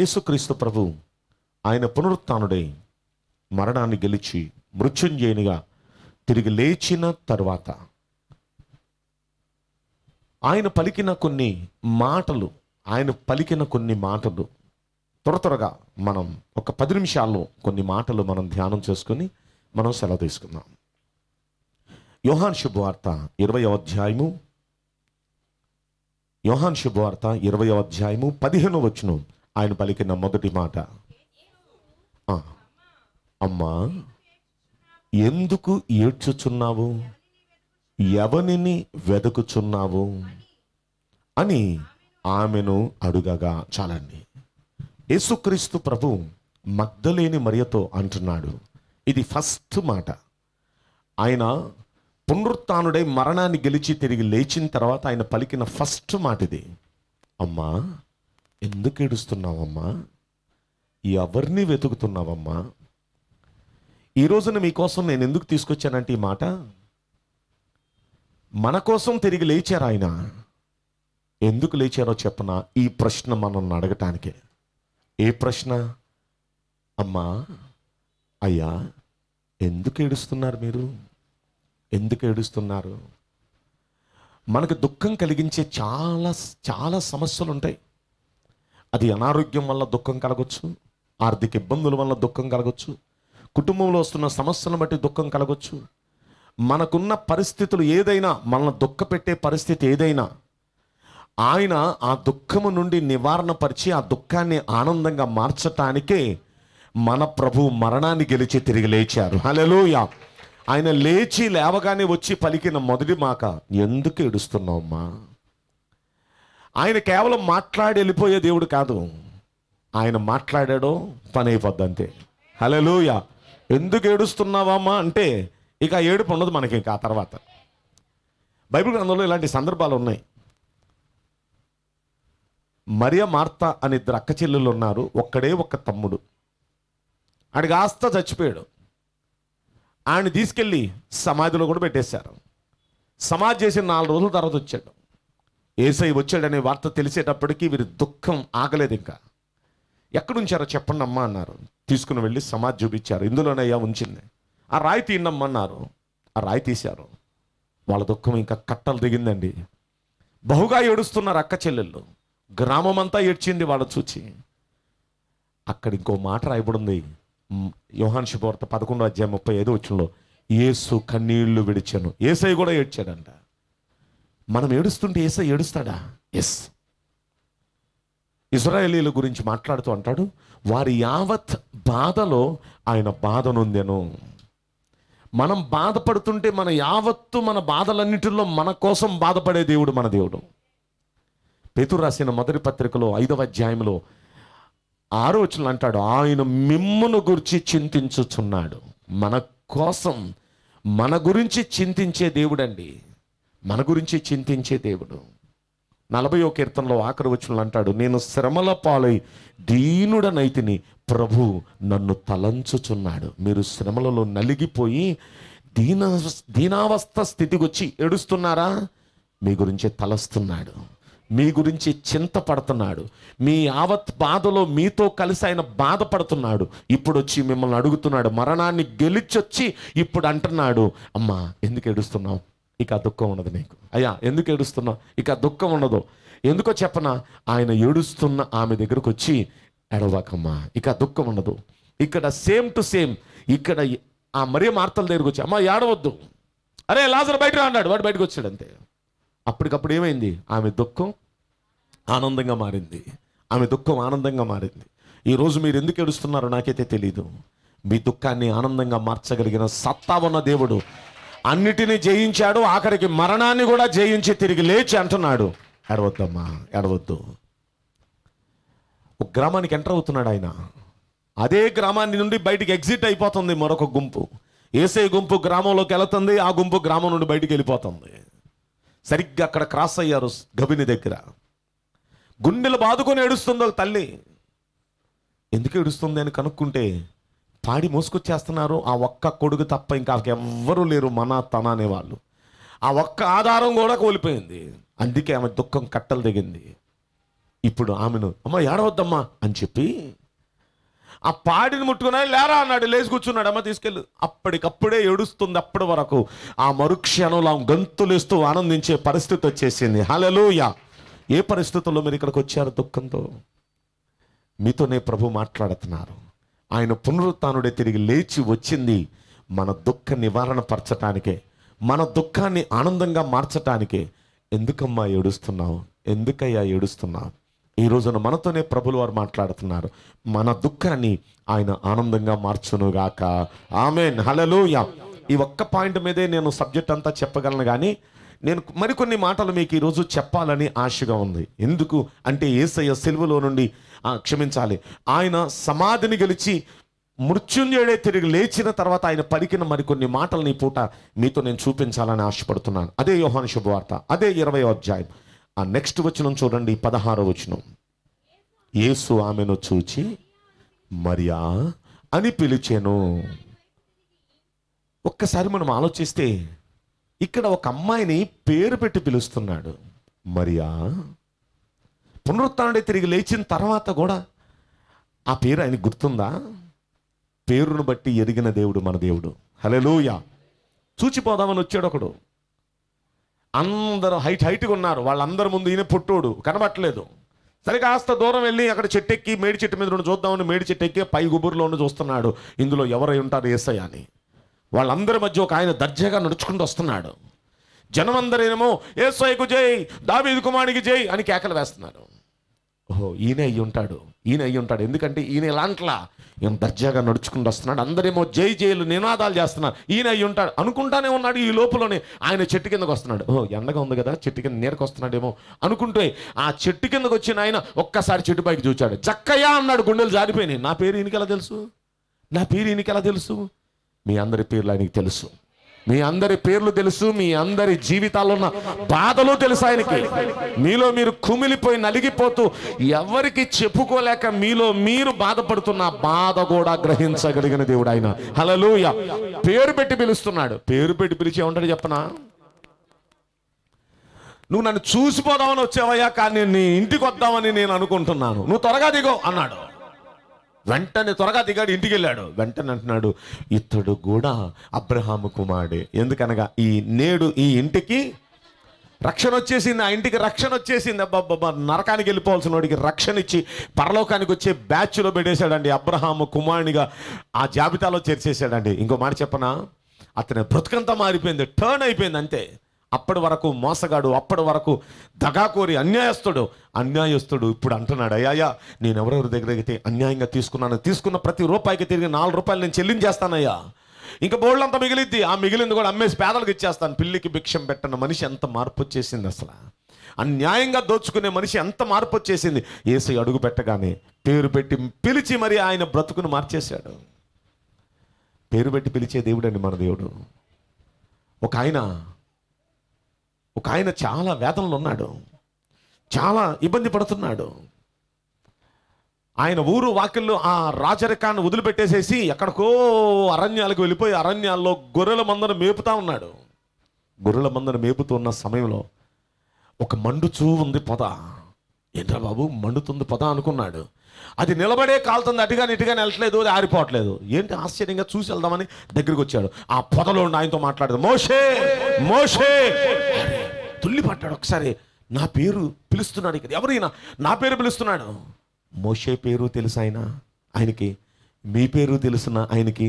యేసుక్రీస్తు ప్రభు ఆయన పునరుత్డై మరణాన్ని గెలిచి మృత్యుంజయునిగా తిరిగి లేచిన తర్వాత ఆయన పలికిన కొన్ని మాటలు ఆయన పలికిన కొన్ని మాటలు త్వర త్వరగా మనం ఒక పది నిమిషాల్లో కొన్ని మాటలు మనం ధ్యానం చేసుకుని మనం సెలవు తీసుకుందాం యోహాన్ శుభవార్త ఇరవై అధ్యాయము యోహాన్ శుభవార్త ఇరవై అధ్యాయము పదిహేను వచనం ఆయన పలికిన మొదటి మాట అమ్మా ఎందుకు ఏడ్చుచున్నావు ఎవనిని వెతుకుచున్నావు అని ఆమెను అడుగగా చాలండి యేసుక్రీస్తు ప్రభు మగ్ధలేని మరియతో అంటున్నాడు ఇది ఫస్ట్ మాట ఆయన పునరుత్డై మరణాన్ని గెలిచి తిరిగి లేచిన తర్వాత ఆయన పలికిన ఫస్ట్ మాట ఇది అమ్మా ఎందుకు ఏడుస్తున్నావమ్మా ఎవరిని వెతుకుతున్నావమ్మా ఈ రోజున మీకోసం నేను ఎందుకు తీసుకొచ్చానంటే ఈ మాట మన కోసం తిరిగి లేచారు ఆయన ఎందుకు లేచారో చెప్పనా ఈ ప్రశ్న మనల్ని అడగటానికే ఏ ప్రశ్న అమ్మా అయ్యా ఎందుకు ఏడుస్తున్నారు మీరు ఎందుకు ఏడుస్తున్నారు మనకు దుఃఖం కలిగించే చాలా చాలా సమస్యలు ఉంటాయి అది అనారోగ్యం వల్ల దుఃఖం కలగొచ్చు ఆర్థిక ఇబ్బందుల వల్ల దుఃఖం కలగొచ్చు కుటుంబంలో వస్తున్న సమస్యలను బట్టి దుఃఖం కలగొచ్చు మనకున్న పరిస్థితులు ఏదైనా మనల్ని దుఃఖ పెట్టే పరిస్థితి ఏదైనా ఆయన ఆ దుఃఖము నుండి నివారణ పరిచి ఆ దుఃఖాన్ని ఆనందంగా మార్చటానికే మన ప్రభు మరణాన్ని గెలిచి తిరిగి లేచారు హలలోయ ఆయన లేచి లేవగానే వచ్చి పలికిన మొదటి మాక ఎందుకు అమ్మా ఆయన కేవలం మాట్లాడి వెళ్ళిపోయే దేవుడు కాదు ఆయన మాట్లాడాడో పని అయిపోద్ది అంతే హలోయ ఎందుకు ఏడుస్తున్నావామా అంటే ఇక ఏడుపు ఉండదు మనకి ఇంకా ఆ తర్వాత బైబిల్ గ్రంథంలో ఇలాంటి సందర్భాలు ఉన్నాయి మరియ మార్త అని ఇద్దరు అక్క చెల్లెలు ఉన్నారు ఒక్కడే ఒక్క తమ్ముడు ఆడికి ఆస్త చచ్చిపోయాడు ఆయన తీసుకెళ్ళి సమాధిలో కూడా పెట్టేశారు సమాధి చేసిన నాలుగు రోజుల తర్వాత వచ్చాడు ఏసై వచ్చాడనే వార్త తెలిసేటప్పటికీ వీరి దుఃఖం ఆగలేదు ఇంకా ఎక్కడు ఉంచారో చెప్పండి అమ్మా అన్నారు తీసుకుని వెళ్ళి సమాజ్ చూపించారు ఇందులోనయ్యా ఉంచింది ఆ రాయి తీయండమ్మన్నారు ఆ రాయి తీశారు వాళ్ళ దుఃఖం ఇంకా కట్టలు దిగిందండి బహుగా ఏడుస్తున్నారు అక్క చెల్లెళ్ళు గ్రామం అంతా ఏడ్చింది వాళ్ళ చూచి అక్కడ ఇంకో మాట రాయబడింది యోహాన్ శుభవార్త పదకొండో అధ్యాయం ముప్పై ఐదు వచ్చిన ఏసు కన్నీళ్లు విడిచాను ఏసై కూడా ఏడ్చాడంట మనం ఏడుస్తుంటే ఏసై ఏడుస్తాడా ఎస్ ఇజ్రాయేలీల గురించి మాట్లాడుతూ అంటాడు వారి యావత్ బాధలో ఆయన బాధ నొందెను మనం బాధపడుతుంటే మన యావత్తు మన బాధలన్నిటిలో మన కోసం బాధపడే దేవుడు మన దేవుడు పేతు రాసిన మొదటి పత్రికలో ఐదవ అధ్యాయంలో ఆరో వచ్చిన అంటాడు ఆయన మిమ్మును గురించి చింతించుచున్నాడు మన కోసం మన గురించి చింతించే దేవుడండి మన గురించి చింతించే దేవుడు నలభై ఒక కీర్తనలో ఆఖరి వచ్చిన అంటాడు నేను శ్రమల పాలై దీనుడనైతిని ప్రభు నన్ను తలంచుచున్నాడు మీరు శ్రమలలో నలిగిపోయి దీన దీనావస్థ స్థితికి వచ్చి ఏడుస్తున్నారా మీ గురించి తలస్తున్నాడు మీ గురించి చింతపడుతున్నాడు మీ యావత్ బాధలో మీతో కలిసి ఆయన బాధపడుతున్నాడు ఇప్పుడు వచ్చి మిమ్మల్ని అడుగుతున్నాడు మరణాన్ని గెలిచొచ్చి ఇప్పుడు అంటున్నాడు అమ్మా ఎందుకు ఏడుస్తున్నావు ఇక ఆ దుఃఖం ఉండదు నీకు అయ్యా ఎందుకు ఏడుస్తున్నావు ఇక దుఃఖం ఉండదు ఎందుకో చెప్పనా ఆయన ఏడుస్తున్న ఆమె దగ్గరకు వచ్చి ఎడవకమ్మా ఇక దుఃఖం ఉండదు ఇక్కడ సేమ్ టు సేమ్ ఇక్కడ ఆ మరీ మార్తల దగ్గరకు వచ్చి అమ్మా ఏడవద్దు అరే లాజర్ బయట అన్నాడు వాడు బయటకు వచ్చాడు అంతే అప్పటికప్పుడు ఏమైంది ఆమె దుఃఖం ఆనందంగా మారింది ఆమె దుఃఖం ఆనందంగా మారింది ఈరోజు మీరు ఎందుకు ఏడుస్తున్నారో నాకైతే తెలీదు మీ దుఃఖాన్ని ఆనందంగా మార్చగలిగిన సత్తా ఉన్న దేవుడు అన్నిటిని జయించాడు ఆఖరికి మరణాన్ని కూడా జయించి తిరిగి లేచి అంటున్నాడు ఎడవద్దమ్మా ఎడవద్దు ఒక గ్రామానికి ఎంటర్ అవుతున్నాడు ఆయన అదే గ్రామాన్ని నుండి బయటికి ఎగ్జిట్ అయిపోతుంది మరొక గుంపు ఏసే గుంపు గ్రామంలోకి వెళుతుంది ఆ గుంపు గ్రామం నుండి బయటికి వెళ్ళిపోతుంది సరిగ్గా అక్కడ క్రాస్ అయ్యారు గబిని దగ్గర గుండెలు బాదుకొని ఏడుస్తుంది తల్లి ఎందుకు ఏడుస్తుంది అని కనుక్కుంటే తాడి మోసుకొచ్చేస్తున్నారు ఆ ఒక్క కొడుకు తప్ప ఇంకా ఎవ్వరూ లేరు మన తన అనేవాళ్ళు ఆ ఒక్క ఆధారం కూడా కోల్పోయింది అందుకే ఆమె దుఃఖం కట్టలు దిగింది ఇప్పుడు ఆమెను అమ్మ ఏడవద్దమ్మా అని చెప్పి ఆ పాడిని ముట్టుకున్నా లేరా అన్నాడు లేచి కూర్చున్నాడు అమ్మ తీసుకెళ్ళు అప్పటికప్పుడే ఏడుస్తుంది అప్పటి వరకు ఆ మరుక్షణంలో గంతులేస్తూ ఆనందించే పరిస్థితి వచ్చేసింది హలలోయ ఏ పరిస్థితుల్లో మీరు ఇక్కడికి వచ్చారు దుఃఖంతో మీతోనే ప్రభు మాట్లాడుతున్నారు ఆయన పునరుత్డే తిరిగి లేచి వచ్చింది మన దుఃఖ నివారణ పరచటానికే మన దుఃఖాన్ని ఆనందంగా మార్చటానికే ఎందుకమ్మా ఏడుస్తున్నావు ఎందుకయ్యా ఏడుస్తున్నావు ఈ రోజున మనతోనే ప్రభులు వారు మాట్లాడుతున్నారు మన దుఃఖాన్ని ఆయన ఆనందంగా మార్చునుగాక ఆమెన్ యా ఈ ఒక్క పాయింట్ మీదే నేను సబ్జెక్ట్ అంతా చెప్పగలను కానీ నేను మరికొన్ని మాటలు మీకు ఈరోజు చెప్పాలని ఆశగా ఉంది ఎందుకు అంటే ఏసయ్య సెలువులో నుండి క్షమించాలి ఆయన సమాధిని గెలిచి మృత్యుంజయుడే తిరిగి లేచిన తర్వాత ఆయన పలికిన మరికొన్ని మాటలు నీ పూట మీతో నేను చూపించాలని ఆశపడుతున్నాను అదే యోహాన్ శుభవార్త అదే ఇరవై అధ్యాయం ఆ నెక్స్ట్ వచనం చూడండి పదహారో వచనం యేసు ఆమెను చూచి మరియా అని పిలిచాను ఒక్కసారి మనం ఆలోచిస్తే ఇక్కడ ఒక అమ్మాయిని పేరు పెట్టి పిలుస్తున్నాడు మరియా పునరుత్డే తిరిగి లేచిన తర్వాత కూడా ఆ పేరు ఆయనకు గుర్తుందా పేరును బట్టి ఎరిగిన దేవుడు మన దేవుడు హలెలూయా చూచిపోదామని వచ్చాడు ఒకడు అందరూ హైట్ హైట్గా ఉన్నారు వాళ్ళందరి ముందు ఈయన పుట్టోడు కనబట్టలేదు సరే కాస్త దూరం వెళ్ళి అక్కడ చెట్టు ఎక్కి మేడి చెట్టు మీద ఉండి చూద్దామని మేడి చెట్టు ఎక్కి పై గుబురులో ఉండి చూస్తున్నాడు ఇందులో ఎవరై ఉంటారు ఏసయ్య అని వాళ్ళందరి మధ్య ఒక ఆయన దర్జాగా నడుచుకుంటూ వస్తున్నాడు జనమందరేనేమో ఏ ఏసైకు జై దావీదు కుమారునికి జై అని కేకలు వేస్తున్నారు ఓహో ఈయన అయ్యి ఉంటాడు ఈయన అయ్యి ఉంటాడు ఎందుకంటే ఈయన ఇలాంట్లా ఈయన దర్జాగా నడుచుకుంటూ వస్తున్నాడు అందరేమో జై జైలు నినాదాలు చేస్తున్నారు ఈయన అయ్యి ఉంటాడు అనుకుంటానే ఉన్నాడు ఈ లోపలనే ఆయన చెట్టు కిందకు వస్తున్నాడు ఓహో ఎండగా ఉంది కదా చెట్టు కింద నీడకు వస్తున్నాడేమో అనుకుంటే ఆ చెట్టు కిందకు వచ్చిన ఆయన ఒక్కసారి చెట్టు పైకి చూచాడు చక్కయ్యా అన్నాడు గుండెలు జారిపోయినాయి నా పేరు ఈయనకి ఎలా తెలుసు నా పేరు ఈయనకి ఎలా తెలుసు మీ అందరి పేర్లు ఆయనకి తెలుసు మీ అందరి పేర్లు తెలుసు మీ అందరి జీవితాల్లో ఉన్న బాధలు తెలుసు ఆయనకి మీలో మీరు కుమిలిపోయి నలిగిపోతూ ఎవరికి చెప్పుకోలేక మీలో మీరు బాధపడుతున్న బాధ కూడా గ్రహించగలిగిన దేవుడు ఆయన హలలుయ పేరు పెట్టి పిలుస్తున్నాడు పేరు పెట్టి పిలిచి ఏమంటాడు చెప్పనా నువ్వు నన్ను చూసిపోదామని వచ్చావయ్యా కానీ నీ ఇంటికి వద్దామని నేను అనుకుంటున్నాను నువ్వు త్వరగా దిగో అన్నాడు వెంటనే త్వరగా దిగాడు ఇంటికి వెళ్ళాడు వెంటనే అంటున్నాడు ఇతడు కూడా అబ్రహాము కుమారుడే ఎందుకనగా ఈ నేడు ఈ ఇంటికి రక్షణ వచ్చేసింది ఆ ఇంటికి రక్షణ వచ్చేసింది అబ్బాబ్బా నరకానికి వెళ్ళిపోవాల్సిన వాడికి రక్షణ ఇచ్చి పరలోకానికి వచ్చే బ్యాచ్లో పెట్టేశాడండి అబ్రహాము కుమారునిగా ఆ జాబితాలో చేర్చేశాడండి ఇంకో మాట చెప్పనా అతని బ్రతుకంతా మారిపోయింది టర్న్ అయిపోయింది అంతే అప్పటి వరకు మోసగాడు అప్పటి వరకు దగాకోరి అన్యాయస్తుడు అన్యాయస్తుడు ఇప్పుడు అంటున్నాడు అయ్యా నేను ఎవరెవరి దగ్గరికి అన్యాయంగా తీసుకున్నాను తీసుకున్న ప్రతి రూపాయికి తిరిగి నాలుగు రూపాయలు నేను చెల్లించేస్తానయ్యా ఇంకా బోళ్ళంతా మిగిలిద్ది ఆ మిగిలింది కూడా అమ్మేసి పేదలకు ఇచ్చేస్తాను పిల్లికి భిక్షం పెట్టిన మనిషి ఎంత మార్పు వచ్చేసింది అసలు అన్యాయంగా దోచుకునే మనిషి ఎంత మార్పు వచ్చేసింది ఏసై అడుగు పెట్టగానే పేరు పెట్టి పిలిచి మరి ఆయన బ్రతుకును మార్చేశాడు పేరు పెట్టి పిలిచే దేవుడండి మన దేవుడు ఒక ఆయన ఒక ఆయన చాలా వేదనలు ఉన్నాడు చాలా ఇబ్బంది పడుతున్నాడు ఆయన ఊరు వాకిల్లో ఆ రాజరికాన్ని వదిలిపెట్టేసేసి ఎక్కడికో అరణ్యాలకు వెళ్ళిపోయి అరణ్యాల్లో గొర్రెల మందను మేపుతా ఉన్నాడు గొర్రెల మందను మేపుతున్న సమయంలో ఒక మండుచూ ఉంది పొద ఏంట్రా బాబు మండుతుంది పొద అనుకున్నాడు అది నిలబడే కాలుతుంది అటుగా ఇటుగా వెళ్ళట్లేదు అది ఆరిపోవట్లేదు ఏంటి ఆశ్చర్యంగా చూసి వెళ్దామని దగ్గరికి వచ్చాడు ఆ పొదలో ఆయనతో మాట్లాడదు మోషే మోషే తుల్లిపడ్డాడు ఒకసారి నా పేరు పిలుస్తున్నాడు ఇక్కడ ఎవరైనా నా పేరు పిలుస్తున్నాడు మోషే పేరు తెలుసు ఆయన ఆయనకి మీ పేరు తెలుసిన ఆయనకి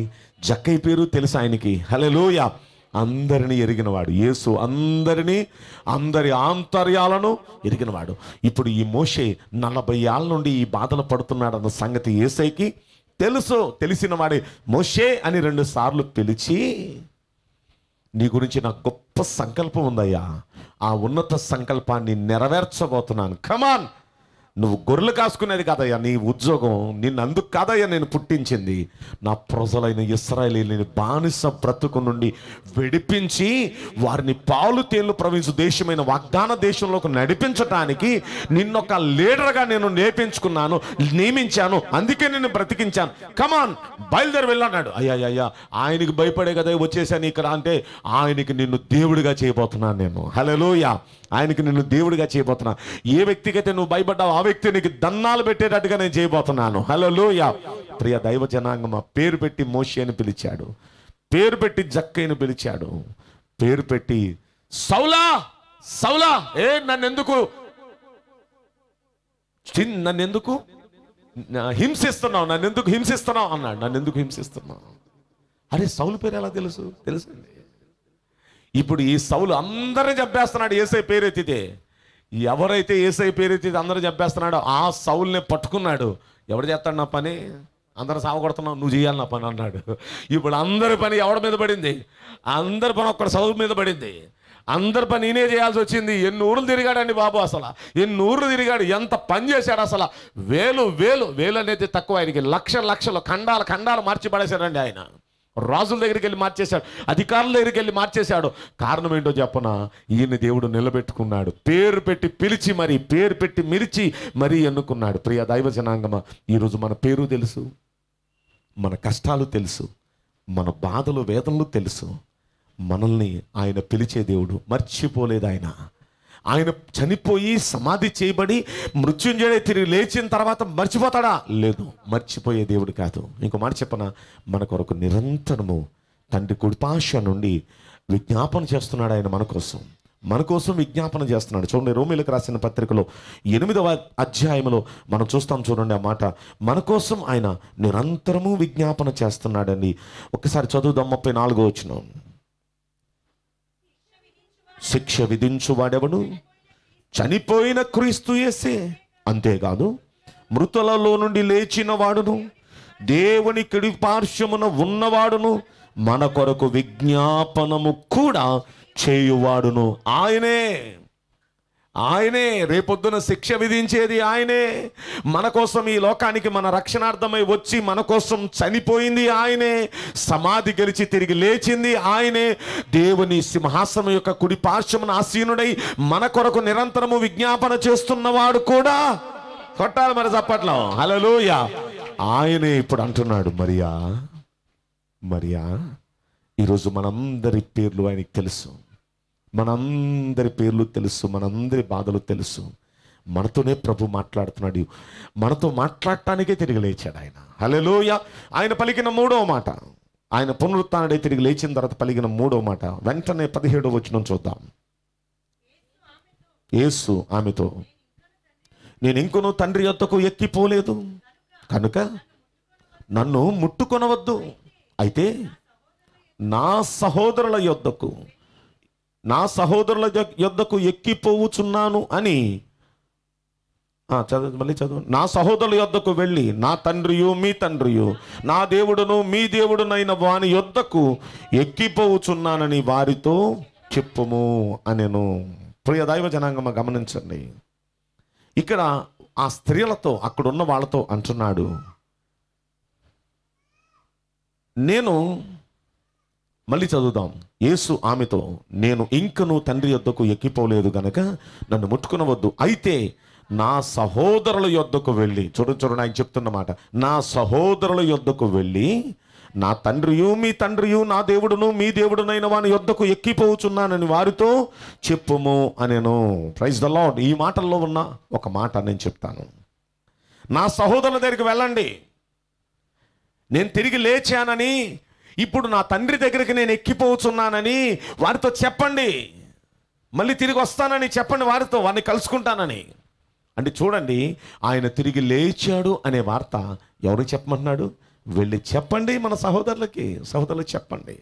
జక్కయ్య పేరు తెలుసు ఆయనకి హలోయ అందరినీ ఎరిగినవాడు యేసు అందరినీ అందరి ఆంతర్యాలను ఎరిగినవాడు ఇప్పుడు ఈ మోషే నలభై ఏళ్ళ నుండి ఈ బాధలు పడుతున్నాడు అన్న సంగతి ఏసైకి తెలుసు తెలిసిన వాడే మోషే అని రెండు సార్లు పిలిచి నీ గురించి నాకు గొప్ప సంకల్పం ఉందయ్యా ఆ ఉన్నత సంకల్పాన్ని నెరవేర్చబోతున్నాను కమాన్ నువ్వు గొర్రెలు కాసుకునేది కాదయ్యా నీ ఉద్యోగం నిన్ను అందుకు కాదయ్యా నేను పుట్టించింది నా ప్రజలైన ఇస్రాయలీని బానిస బ్రతుకు నుండి విడిపించి వారిని పాలు తేళ్లు ప్రవహించు దేశమైన వాగ్దాన దేశంలోకి నడిపించటానికి నిన్నొక లీడర్గా నేను నేర్పించుకున్నాను నియమించాను అందుకే నేను బ్రతికించాను కమాన్ బయలుదేరి వెళ్ళాడు అయ్యా అయ్యా ఆయనకి భయపడే కదా వచ్చేసాను ఇక్కడ అంటే ఆయనకి నిన్ను దేవుడిగా చేయబోతున్నాను నేను హలోయా ఆయనకి నిన్ను దేవుడిగా చేయబోతున్నా ఏ వ్యక్తికైతే నువ్వు భయపడ్డావు ఆ వ్యక్తి నీకు దన్నాలు పెట్టేటట్టుగా నేను చేయబోతున్నాను హలో లోయ ప్రియ దైవ జనాంగమ పేరు పెట్టి మోషి అని పిలిచాడు పేరు పెట్టి జక్కైన పిలిచాడు పేరు పెట్టి సౌలా సౌలా ఏ నన్నెందుకు నన్నెందుకు హింసిస్తున్నావు ఎందుకు హింసిస్తున్నావు అన్నాడు నన్ను ఎందుకు హింసిస్తున్నావు అరే సౌలు పేరు ఎలా తెలుసు తెలుసండి ఇప్పుడు ఈ సౌలు అందరిని చెప్పేస్తున్నాడు ఏసై పేరెత్తితే ఎవరైతే ఏసై పేరెత్తితే అందరూ చెప్పేస్తున్నాడో ఆ సౌల్ని పట్టుకున్నాడు ఎవడు చేస్తాడు నా పని అందరూ సావగొడుతున్నావు నువ్వు చేయాలి నా పని అన్నాడు ఇప్పుడు అందరి పని ఎవడి మీద పడింది అందరి పని ఒక్కడ సౌల్ మీద పడింది అందరి పని నేనే చేయాల్సి వచ్చింది ఎన్ని ఊర్లు తిరిగాడండి బాబు అసలు ఎన్ని ఊర్లు తిరిగాడు ఎంత పని చేశాడు అసలు వేలు వేలు వేలు అనేది తక్కువ ఆయనకి లక్ష లక్షలు ఖండాలు ఖండాలు మార్చి పడేశాడండి ఆయన రాజుల దగ్గరికి వెళ్ళి మార్చేశాడు అధికారుల దగ్గరికి వెళ్ళి మార్చేశాడు కారణం ఏంటో చెప్పన ఈయన దేవుడు నిలబెట్టుకున్నాడు పేరు పెట్టి పిలిచి మరి పేరు పెట్టి మిరిచి మరీ ఎన్నుకున్నాడు ప్రియ దైవ జనాంగమ ఈరోజు మన పేరు తెలుసు మన కష్టాలు తెలుసు మన బాధలు వేదనలు తెలుసు మనల్ని ఆయన పిలిచే దేవుడు మర్చిపోలేదు ఆయన ఆయన చనిపోయి సమాధి చేయబడి మృత్యుంజయ తిరిగి లేచిన తర్వాత మర్చిపోతాడా లేదు మర్చిపోయే దేవుడు కాదు ఇంకో మాట చెప్పన మన కొరకు నిరంతరము తండ్రి కుడిపాష నుండి విజ్ఞాపన చేస్తున్నాడు ఆయన మన కోసం మన కోసం విజ్ఞాపన చేస్తున్నాడు చూడండి రోమిలకు రాసిన పత్రికలో ఎనిమిదవ అధ్యాయంలో మనం చూస్తాం చూడండి ఆ మాట మన కోసం ఆయన నిరంతరము విజ్ఞాపన చేస్తున్నాడని ఒకసారి చదువుదాం ముప్పై నాలుగో వచ్చినాం శిక్ష విధించువాడెవడు చనిపోయిన క్రీస్తు యేసే అంతేకాదు మృతులలో నుండి లేచిన వాడును దేవుని కిడి పార్శ్వమున ఉన్నవాడును మన కొరకు విజ్ఞాపనము కూడా చేయువాడును ఆయనే ఆయనే రేపొద్దున శిక్ష విధించేది ఆయనే మన కోసం ఈ లోకానికి మన రక్షణార్థమై వచ్చి మన కోసం చనిపోయింది ఆయనే సమాధి గెలిచి తిరిగి లేచింది ఆయనే దేవుని సింహాసనం యొక్క కుడి పార్శ్వమున ఆసీనుడై మన కొరకు నిరంతరము విజ్ఞాపన చేస్తున్నవాడు కూడా కొట్టాలి మరి చప్పట్లో హలలోయ ఆయనే ఇప్పుడు అంటున్నాడు మరియా మరియా ఈరోజు మనందరి పేర్లు ఆయనకి తెలుసు మనందరి పేర్లు తెలుసు మనందరి బాధలు తెలుసు మనతోనే ప్రభు మాట్లాడుతున్నాడు మనతో మాట్లాడటానికే తిరిగి లేచాడు ఆయన హలోయ ఆయన పలికిన మూడో మాట ఆయన పునరుత్డై తిరిగి లేచిన తర్వాత పలికిన మూడో మాట వెంటనే పదిహేడో వచ్చిన చూద్దాం ఏసు ఆమెతో నేను ఇంకొను తండ్రి యొద్దకు ఎక్కిపోలేదు కనుక నన్ను ముట్టుకొనవద్దు అయితే నా సహోదరుల యొద్దకు నా సహోదరుల యొద్దకు ఎక్కిపోవుచున్నాను అని చదువు మళ్ళీ చదువు నా సహోదరుల యొద్దకు వెళ్ళి నా తండ్రియు మీ తండ్రియు నా దేవుడును మీ దేవుడునైన వాని యొద్దకు ఎక్కిపోవుచున్నానని వారితో చెప్పుము అనెను ప్రియ దైవ జనాంగమ గమనించండి ఇక్కడ ఆ స్త్రీలతో అక్కడున్న వాళ్ళతో అంటున్నాడు నేను మళ్ళీ చదువుదాం యేసు ఆమెతో నేను ఇంకను తండ్రి యొద్దకు ఎక్కిపోలేదు గనక నన్ను ముట్టుకునవద్దు అయితే నా సహోదరుల యొద్దకు వెళ్ళి చూడు చూడండి ఆయన చెప్తున్నమాట నా సహోదరుల యొద్దకు వెళ్ళి నా తండ్రియు మీ తండ్రియు నా దేవుడును మీ దేవుడునైన వాని యొద్దకు ఎక్కిపోచున్నానని వారితో చెప్పుము అనేను ప్రైజ్ ద లాడ్ ఈ మాటల్లో ఉన్న ఒక మాట నేను చెప్తాను నా సహోదరుల దగ్గరికి వెళ్ళండి నేను తిరిగి లేచానని ఇప్పుడు నా తండ్రి దగ్గరికి నేను ఎక్కిపోతున్నానని వారితో చెప్పండి మళ్ళీ తిరిగి వస్తానని చెప్పండి వారితో వారిని కలుసుకుంటానని అంటే చూడండి ఆయన తిరిగి లేచాడు అనే వార్త ఎవరు చెప్పమంటున్నాడు వెళ్ళి చెప్పండి మన సహోదరులకి సహోదరులకు చెప్పండి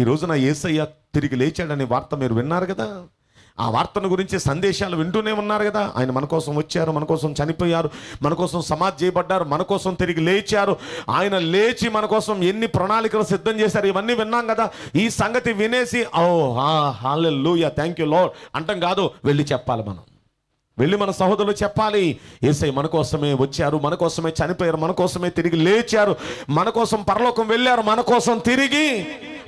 ఈ రోజున ఏసయ్య తిరిగి లేచాడనే వార్త మీరు విన్నారు కదా ఆ వార్తను గురించి సందేశాలు వింటూనే ఉన్నారు కదా ఆయన మన కోసం వచ్చారు మన కోసం చనిపోయారు మన కోసం సమాధి చేయబడ్డారు మన కోసం తిరిగి లేచారు ఆయన లేచి మన కోసం ఎన్ని ప్రణాళికలు సిద్ధం చేశారు ఇవన్నీ విన్నాం కదా ఈ సంగతి వినేసి ఓ హాలెల్లుయా థ్యాంక్ యూ లో అంటాం కాదు వెళ్ళి చెప్పాలి మనం వెళ్ళి మన సహోదరులు చెప్పాలి ఏసై మన కోసమే వచ్చారు మన కోసమే చనిపోయారు మన కోసమే తిరిగి లేచారు మన కోసం పరలోకం వెళ్ళారు మన కోసం తిరిగి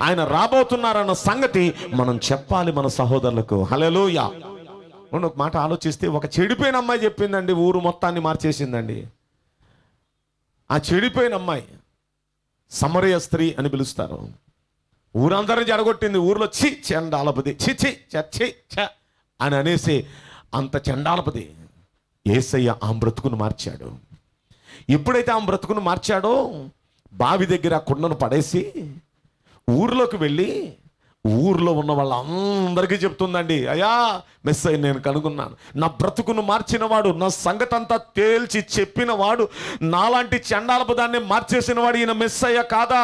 ఆయన రాబోతున్నారన్న సంగతి మనం చెప్పాలి మన సహోదరులకు హలలోయ ఒక మాట ఆలోచిస్తే ఒక చెడిపోయిన అమ్మాయి చెప్పిందండి ఊరు మొత్తాన్ని మార్చేసిందండి ఆ చెడిపోయిన అమ్మాయి సమరయ స్త్రీ అని పిలుస్తారు ఊరందరినీ జరగొట్టింది ఊర్లో చి చెండాలపది చి చి చచ్చి చ అని అనేసి అంత చండాలపది ఏసయ్య ఆ బ్రతుకును మార్చాడు ఎప్పుడైతే ఆ బ్రతుకును మార్చాడో బావి దగ్గర ఆ కుండను పడేసి ఊర్లోకి వెళ్ళి ఊర్లో ఉన్న వాళ్ళందరికీ చెప్తుందండి అయ్యా మిస్ అయ్యి నేను కనుగొన్నాను నా బ్రతుకును మార్చినవాడు నా సంగతంతా తేల్చి చెప్పినవాడు నాలాంటి చండాలపదాన్ని మార్చేసినవాడు ఈయన మెస్ అయ్యా కాదా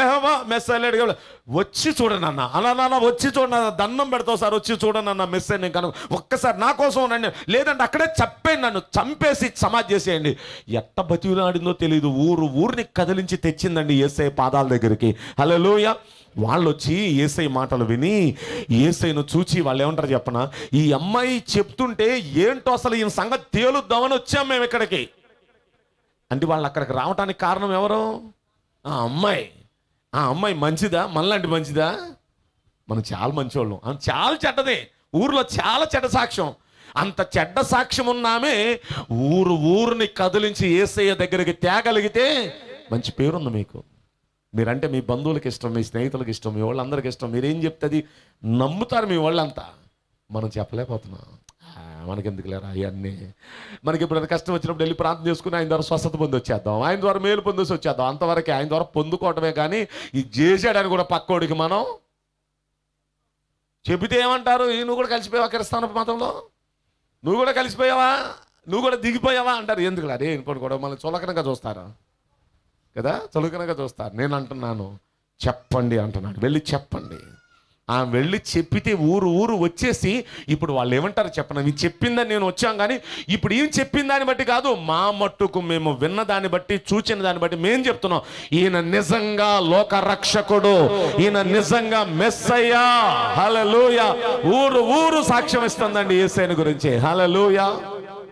ఏమా మెస్సేజ్ లేడు వచ్చి చూడండి అన్న అలా నాన్న వచ్చి చూడండి దండం పెడతావు సార్ వచ్చి చూడండి అన్న అయ్యి నేను కను ఒక్కసారి నా కోసం నన్ను లేదంటే అక్కడే చెప్పేయండి నన్ను చంపేసి సమాధి చేసేయండి ఎట్ట బతికినాడిందో తెలియదు ఊరు ఊరిని కదిలించి తెచ్చిందండి ఏసఐ పాదాల దగ్గరికి హలో వాళ్ళు వచ్చి ఏసై మాటలు విని ఏసైను చూచి వాళ్ళు ఏమంటారు చెప్పన ఈ అమ్మాయి చెప్తుంటే ఏంటో అసలు ఈయన సంగతి తేలుద్దామని వచ్చాం మేము ఇక్కడికి అంటే వాళ్ళు అక్కడికి రావడానికి కారణం ఎవరు ఆ అమ్మాయి ఆ అమ్మాయి మంచిదా మనలాంటి మంచిదా మనం చాలా మంచివాళ్ళం చాలా చెడ్డదే ఊర్లో చాలా చెడ్డ సాక్ష్యం అంత చెడ్డ సాక్ష్యం ఉన్నామే ఊరు ఊరిని కదిలించి ఏసయ్య దగ్గరికి తేగలిగితే మంచి పేరుంది మీకు మీరంటే మీ బంధువులకి ఇష్టం మీ స్నేహితులకి ఇష్టం మీ వాళ్ళందరికి ఇష్టం మీరేం చెప్తుంది నమ్ముతారు మీ వాళ్ళంతా మనం చెప్పలేకపోతున్నాం మనకెందుకు లేరా అవన్నీ మనకి ఇప్పుడు కష్టం వచ్చినప్పుడు వెళ్ళి ప్రార్థన చేసుకుని ఆయన ద్వారా స్వస్థత పొంది వచ్చేద్దాం ఆయన ద్వారా మేలు పొందేసి వచ్చేద్దాం అంతవరకు ఆయన ద్వారా పొందుకోవటమే కానీ ఇది చేసేయడానికి కూడా పక్కోడికి మనం చెబితే ఏమంటారు నువ్వు కూడా కలిసిపోయావా క్రిస్తాన మతంలో నువ్వు కూడా కలిసిపోయావా నువ్వు కూడా దిగిపోయావా అంటారు ఎందుకు అరే ఇంకోటి కూడా మనం చులకనగా చూస్తారు కదా చులకనగా చూస్తారు నేను అంటున్నాను చెప్పండి అంటున్నాడు వెళ్ళి చెప్పండి ఆమె వెళ్ళి చెప్పితే ఊరు ఊరు వచ్చేసి ఇప్పుడు వాళ్ళు ఏమంటారు చెప్పండి నేను చెప్పిందని నేను వచ్చాం కానీ ఇప్పుడు ఏం చెప్పిన దాన్ని బట్టి కాదు మా మట్టుకు మేము విన్న దాన్ని బట్టి చూచిన దాన్ని బట్టి మేము చెప్తున్నాం ఈయన నిజంగా లోక రక్షకుడు ఈయన నిజంగా మెస్సయ్యా హలలోయ ఊరు ఊరు సాక్ష్యం ఇస్తుందండి ఏసైని గురించి హలలోయ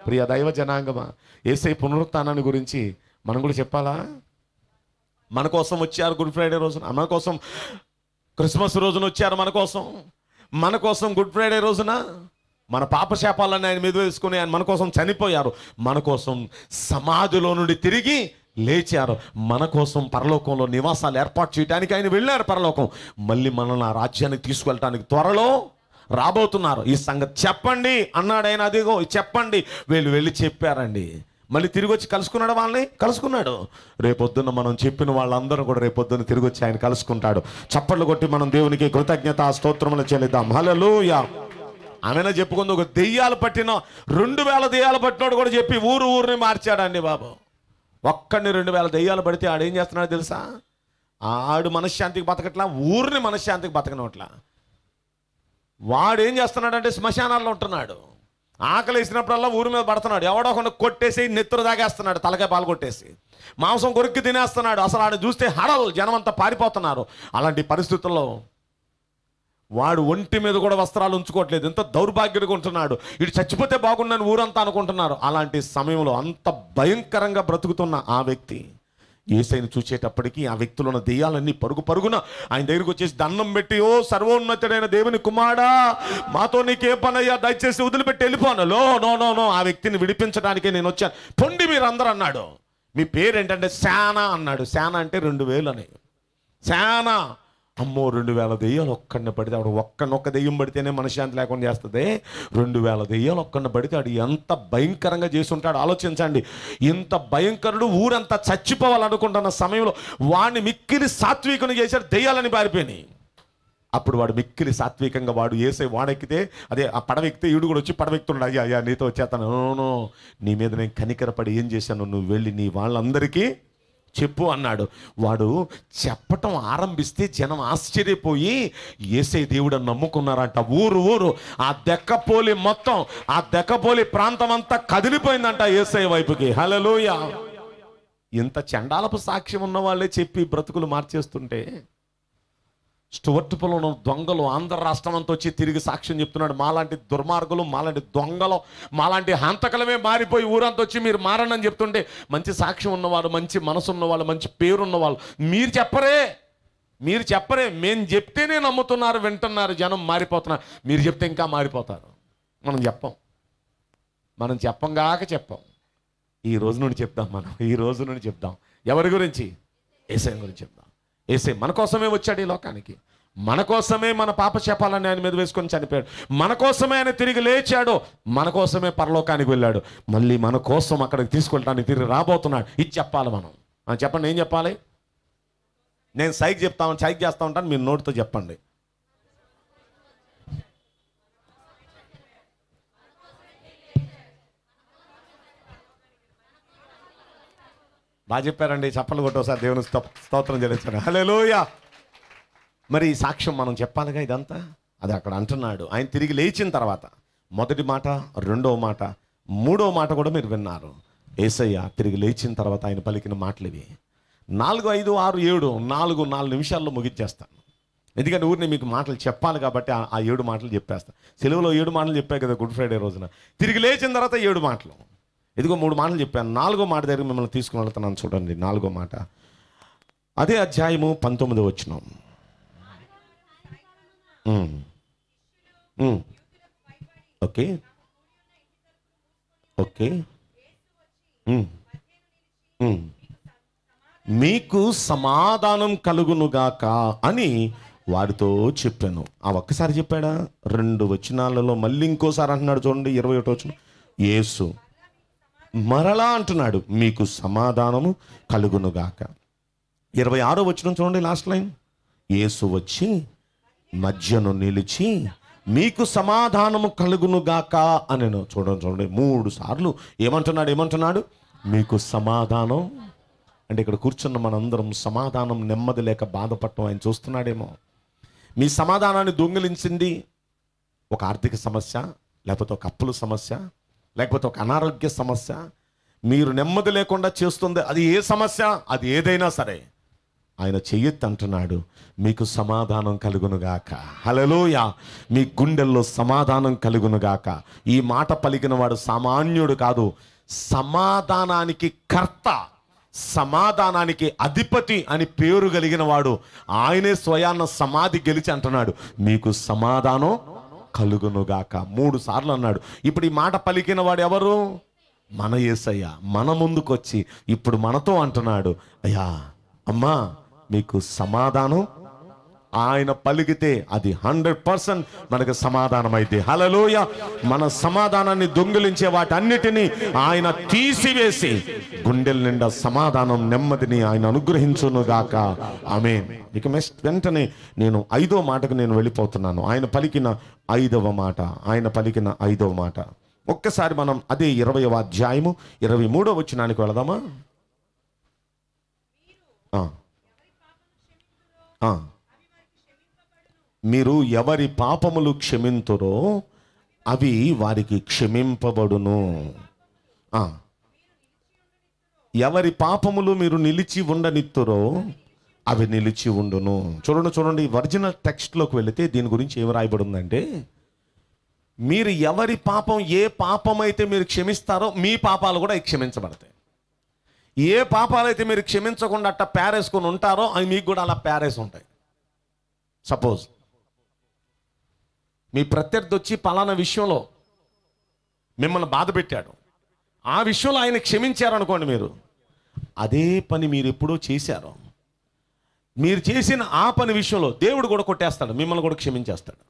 ప్రియ దైవ జనాంగమా ఏసై పునరుత్నాన్ని గురించి మనం కూడా చెప్పాలా మన కోసం వచ్చారు గుడ్ ఫ్రైడే రోజున మన కోసం క్రిస్మస్ రోజున వచ్చారు మన కోసం మన కోసం గుడ్ ఫ్రైడే రోజున మన పాపశాపాలన్నీ ఆయన మీద వేసుకుని ఆయన మన కోసం చనిపోయారు మన కోసం సమాధిలో నుండి తిరిగి లేచారు మన కోసం పరలోకంలో నివాసాలు ఏర్పాటు చేయడానికి ఆయన వెళ్ళారు పరలోకం మళ్ళీ మనల్ని ఆ రాజ్యానికి తీసుకెళ్ళటానికి త్వరలో రాబోతున్నారు ఈ సంగతి చెప్పండి అన్నాడు ఆయన అదిగో చెప్పండి వీళ్ళు వెళ్ళి చెప్పారండి మళ్ళీ తిరిగి వచ్చి కలుసుకున్నాడు వాళ్ళని కలుసుకున్నాడు రేపొద్దున మనం చెప్పిన వాళ్ళందరూ కూడా రేపొద్దున తిరిగి వచ్చి ఆయన కలుసుకుంటాడు చప్పట్లు కొట్టి మనం దేవునికి కృతజ్ఞత స్తోత్రములు చెల్లిద్దాం హలలుయా ఆమెనా చెప్పుకుంది ఒక దెయ్యాలు పట్టిన రెండు వేల దెయ్యాలు పట్టినోడు కూడా చెప్పి ఊరు ఊరిని మార్చాడండి బాబు ఒక్కడిని రెండు వేల దెయ్యాలు పడితే ఆడేం చేస్తున్నాడు తెలుసా ఆడు మనశ్శాంతికి బతకట్లా ఊరిని మనశ్శాంతికి బతకనట్లా వాడు ఏం చేస్తున్నాడంటే శ్మశానాల్లో ఉంటున్నాడు ఆకలి వేసినప్పుడల్లా ఊరి మీద పడుతున్నాడు ఎవడో ఒకటి కొట్టేసి నెత్తురు దాగేస్తున్నాడు తలకాయ పాలు కొట్టేసి మాంసం కొరికి తినేస్తున్నాడు అసలు ఆడు చూస్తే హడలు జనమంతా పారిపోతున్నారు అలాంటి పరిస్థితుల్లో వాడు ఒంటి మీద కూడా వస్త్రాలు ఉంచుకోవట్లేదు ఎంత దౌర్భాగ్యుడిగా ఉంటున్నాడు ఇటు చచ్చిపోతే బాగుండని ఊరంతా అనుకుంటున్నారు అలాంటి సమయంలో అంత భయంకరంగా బ్రతుకుతున్న ఆ వ్యక్తి ఏసైని చూసేటప్పటికీ ఆ వ్యక్తులు ఉన్న దెయ్యాలన్నీ పరుగు పరుగున ఆయన దగ్గరికి వచ్చేసి దండం పెట్టి ఓ సర్వోన్నతుడైన దేవుని కుమారా మాతో నీకే పనయ్యా దయచేసి వదిలిపెట్టి వెళ్ళిపోను లో నో నో నో ఆ వ్యక్తిని విడిపించడానికే నేను వచ్చాను పొండి మీరు అందరూ అన్నాడు మీ పేరు ఏంటంటే శానా అన్నాడు శానా అంటే రెండు వేలు అని శానా అమ్మో రెండు వేల దెయ్యాలు ఒక్కడిని పడితే ఆవిడ ఒక్కనొక్క దెయ్యం పడితేనే మనశ్శాంతి లేకుండా చేస్తుంది రెండు వేల దెయ్యాలు ఒక్కడిని పడితే ఆడు ఎంత భయంకరంగా చేస్తుంటాడు ఆలోచించండి ఇంత భయంకరుడు ఊరంతా చచ్చిపోవాలనుకుంటున్న సమయంలో వాడిని మిక్కిలి సాత్వికుని చేశాడు దెయ్యాలని పారిపోయి అప్పుడు వాడు మిక్కిలి సాత్వికంగా వాడు వేసే వాడెక్కితే అదే ఆ పడవెక్కితే ఈడు కూడా వచ్చి పడవెక్తుండ అయ్యా అయ్యా నీతో వచ్చేస్తాను నీ మీద నేను కనికరపడి ఏం చేశాను నువ్వు వెళ్ళి నీ వాళ్ళందరికీ చెప్పు అన్నాడు వాడు చెప్పటం ఆరంభిస్తే జనం ఆశ్చర్యపోయి ఏసే దేవుడు నమ్ముకున్నారంట ఊరు ఊరు ఆ దెక్కపోలి మొత్తం ఆ దెక్కపోలి ప్రాంతం అంతా కదిలిపోయిందంట ఏసై వైపుకి హలలోయ ఇంత చండాలపు సాక్ష్యం ఉన్న వాళ్ళే చెప్పి బ్రతుకులు మార్చేస్తుంటే స్టువర్ట్ పొలం దొంగలు ఆంధ్ర రాష్ట్రం అంతా వచ్చి తిరిగి సాక్ష్యం చెప్తున్నాడు మాలాంటి దుర్మార్గులు మాలాంటి దొంగలు మాలాంటి హంతకలమే మారిపోయి ఊరంతా వచ్చి మీరు మారనని చెప్తుంటే మంచి సాక్ష్యం ఉన్నవాళ్ళు మంచి మనసు ఉన్నవాళ్ళు మంచి పేరు ఉన్నవాళ్ళు మీరు చెప్పరే మీరు చెప్పరే మేము చెప్తేనే నమ్ముతున్నారు వింటున్నారు జనం మారిపోతున్నారు మీరు చెప్తే ఇంకా మారిపోతారు మనం చెప్పం మనం చెప్పంగాక చెప్పం ఈ రోజు నుండి చెప్దాం మనం ఈ రోజు నుండి చెప్దాం ఎవరి గురించి ఏసఐ గురించి చెప్దాం ఏసే మన కోసమే వచ్చాడు ఈ లోకానికి మన కోసమే మన పాపశాపాలన్నీ ఆయన మీద వేసుకొని చనిపోయాడు మన కోసమే ఆయన తిరిగి లేచాడు మన కోసమే పరలోకానికి వెళ్ళాడు మళ్ళీ మన కోసం అక్కడికి తీసుకెళ్ళడానికి తిరిగి రాబోతున్నాడు ఇది చెప్పాలి మనం చెప్పండి ఏం చెప్పాలి నేను సైక్ చెప్తా సైక్ చేస్తూ ఉంటాను మీరు నోటితో చెప్పండి బాగా చెప్పారండి చప్పలు కొట్టోసారి దేవుని స్తోత్రం హలే లోయ మరి ఈ సాక్ష్యం మనం చెప్పాలిగా ఇదంతా అది అక్కడ అంటున్నాడు ఆయన తిరిగి లేచిన తర్వాత మొదటి మాట రెండో మాట మూడో మాట కూడా మీరు విన్నారు ఏసయ్య తిరిగి లేచిన తర్వాత ఆయన పలికిన మాటలు ఇవి నాలుగు ఐదు ఆరు ఏడు నాలుగు నాలుగు నిమిషాల్లో ముగించేస్తాను ఎందుకంటే ఊరిని మీకు మాటలు చెప్పాలి కాబట్టి ఆ ఏడు మాటలు చెప్పేస్తాను సెలవులో ఏడు మాటలు చెప్పాయి కదా గుడ్ ఫ్రైడే రోజున తిరిగి లేచిన తర్వాత ఏడు మాటలు ఇదిగో మూడు మాటలు చెప్పాను నాలుగో మాట దగ్గర మిమ్మల్ని తీసుకుని వెళ్తున్నాను చూడండి నాలుగో మాట అదే అధ్యాయము పంతొమ్మిదో వచ్చిన ఓకే ఓకే మీకు సమాధానం కలుగునుగాక అని వారితో చెప్పాను ఆ ఒక్కసారి చెప్పాడా రెండు వచనాలలో మళ్ళీ ఇంకోసారి అంటున్నాడు చూడండి ఇరవై ఒకటి వచ్చిన ఏసు మరలా అంటున్నాడు మీకు సమాధానము కలుగునుగాక ఇరవై ఆరో వచ్చిన చూడండి లాస్ట్ లైన్ యేసు వచ్చి మధ్యను నిలిచి మీకు సమాధానము కలుగునుగాక అని చూడండి చూడండి మూడు సార్లు ఏమంటున్నాడు ఏమంటున్నాడు మీకు సమాధానం అంటే ఇక్కడ కూర్చున్న మనందరం సమాధానం నెమ్మది లేక బాధపడటం ఆయన చూస్తున్నాడేమో మీ సమాధానాన్ని దొంగిలించింది ఒక ఆర్థిక సమస్య లేకపోతే ఒక అప్పుల సమస్య లేకపోతే ఒక అనారోగ్య సమస్య మీరు నెమ్మది లేకుండా చేస్తుంది అది ఏ సమస్య అది ఏదైనా సరే ఆయన చెయ్యొత్తి అంటున్నాడు మీకు సమాధానం కలుగునుగాక హలలోయా మీ గుండెల్లో సమాధానం కలుగునుగాక ఈ మాట పలికిన వాడు సామాన్యుడు కాదు సమాధానానికి కర్త సమాధానానికి అధిపతి అని పేరు కలిగిన వాడు ఆయనే స్వయాన్న సమాధి గెలిచి అంటున్నాడు మీకు సమాధానం కలుగునుగాక మూడు సార్లు అన్నాడు ఇప్పుడు ఈ మాట పలికిన వాడు ఎవరు మన ఏసయ్య మన ముందుకొచ్చి ఇప్పుడు మనతో అంటున్నాడు అయ్యా అమ్మా మీకు సమాధానం ఆయన పలికితే అది హండ్రెడ్ పర్సెంట్ మనకు సమాధానం అయితే హలలోయ మన సమాధానాన్ని దొంగిలించే వాటన్నిటినీ ఆయన తీసివేసి గుండెల నిండా సమాధానం నెమ్మదిని ఆయన అనుగ్రహించును గాక ఆమె ఇక వెంటనే నేను ఐదో మాటకు నేను వెళ్ళిపోతున్నాను ఆయన పలికిన ఐదవ మాట ఆయన పలికిన ఐదవ మాట ఒక్కసారి మనం అదే ఇరవై అధ్యాయము ఇరవై మూడో వచ్చినానికి వెళదామా మీరు ఎవరి పాపములు క్షమింతురో అవి వారికి క్షమింపబడును ఎవరి పాపములు మీరు నిలిచి ఉండనిత్తురో అవి నిలిచి ఉండును చూడండి చూడండి ఒరిజినల్ టెక్స్ట్లోకి వెళితే దీని గురించి ఏమి రాయబడి ఉందంటే మీరు ఎవరి పాపం ఏ పాపం అయితే మీరు క్షమిస్తారో మీ పాపాలు కూడా క్షమించబడతాయి ఏ పాపాలైతే మీరు క్షమించకుండా అట్ట ప్యారేస్కొని ఉంటారో అవి మీకు కూడా అలా ప్యారేస్ ఉంటాయి సపోజ్ మీ ప్రత్యర్థి వచ్చి పలానా విషయంలో మిమ్మల్ని బాధ పెట్టాడు ఆ విషయంలో ఆయన క్షమించారనుకోండి మీరు అదే పని మీరు ఎప్పుడూ చేశారు మీరు చేసిన ఆ పని విషయంలో దేవుడు కూడా కొట్టేస్తాడు మిమ్మల్ని కూడా క్షమించేస్తాడు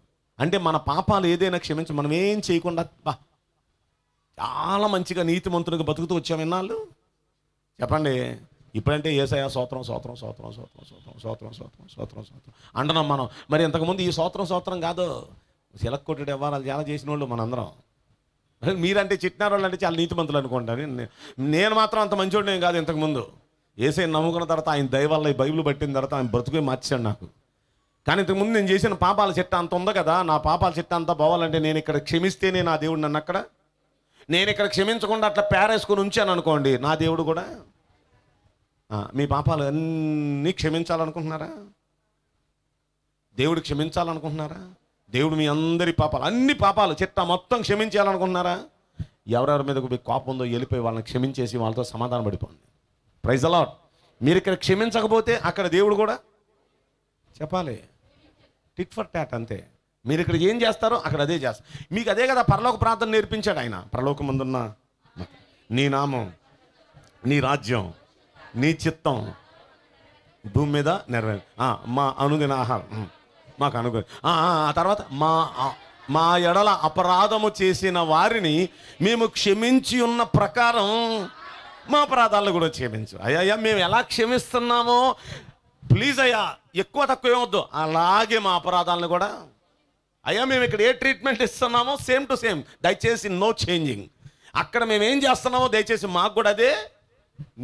అంటే మన పాపాలు ఏదైనా క్షమించి మనం ఏం చేయకుండా బా చాలా మంచిగా నీతి నీతిమంతుడిగా బతుకుతూ వచ్చాం విన్నాళ్ళు చెప్పండి ఇప్పుడంటే ఏసయ సోత్రం సోత్రం సోత్రం సోత్రం సోత్రం సోత్రం సోత్రం సోత్రం సోత్రం అంటున్నాం మనం మరి ఇంతకుముందు ఈ సోత్రం సోత్రం కాదు శిలక్ కొట్టుడు చాలా చేసిన వాళ్ళు మనందరం మీరంటే చిట్నారు వాళ్ళు అంటే చాలా నీతిమంతులు అనుకుంటాను నేను మాత్రం అంత మంచోడు నేను కాదు ఇంతకుముందు ఏసై నమ్ముకున్న తర్వాత ఆయన దయవల్ల బైబిల్ పట్టిన తర్వాత ఆయన బ్రతుకే మార్చాడు నాకు కానీ ఇంతకుముందు నేను చేసిన పాపాల చెట్ట అంత ఉంది కదా నా పాపాల చెట్టు అంతా పోవాలంటే నేను ఇక్కడ క్షమిస్తేనే నా దేవుడు నన్ను అక్కడ నేను ఇక్కడ క్షమించకుండా అట్లా పేరేసుకుని ఉంచాను అనుకోండి నా దేవుడు కూడా మీ పాపాలు అన్నీ క్షమించాలనుకుంటున్నారా దేవుడు క్షమించాలనుకుంటున్నారా దేవుడు మీ అందరి పాపాలు అన్ని పాపాలు చెత్త మొత్తం క్షమించాలనుకుంటున్నారా ఎవరెవరి మీద మీకు కోపం ఉందో వెళ్ళిపోయి వాళ్ళని క్షమించేసి వాళ్ళతో సమాధానం పడిపోండి ప్రైజ్ అలాట్ మీరు ఇక్కడ క్షమించకపోతే అక్కడ దేవుడు కూడా చెప్పాలి టిక్ ఫర్ టాట్ అంతే మీరు ఇక్కడ ఏం చేస్తారో అక్కడ అదే చేస్తారు మీకు అదే కదా పరలోక ప్రాంతం నేర్పించాడు ఆయన పరలోక ముందున్న నీ నామం నీ రాజ్యం నీ చిత్తం భూమి మీద నెరవేరు మా అనుదిన ఆహారం మాకు అనుగ్రహం తర్వాత మా మా ఎడల అపరాధము చేసిన వారిని మేము క్షమించి ఉన్న ప్రకారం మా అపరాధాలను కూడా క్షమించు అయ్యా మేము ఎలా క్షమిస్తున్నామో ప్లీజ్ అయ్యా ఎక్కువ తక్కువ ఏమొద్దు అలాగే మా అపరాధాలను కూడా అయ్యా మేము ఇక్కడ ఏ ట్రీట్మెంట్ ఇస్తున్నామో సేమ్ టు సేమ్ దయచేసి నో చేంజింగ్ అక్కడ మేము ఏం చేస్తున్నామో దయచేసి మాకు కూడా అదే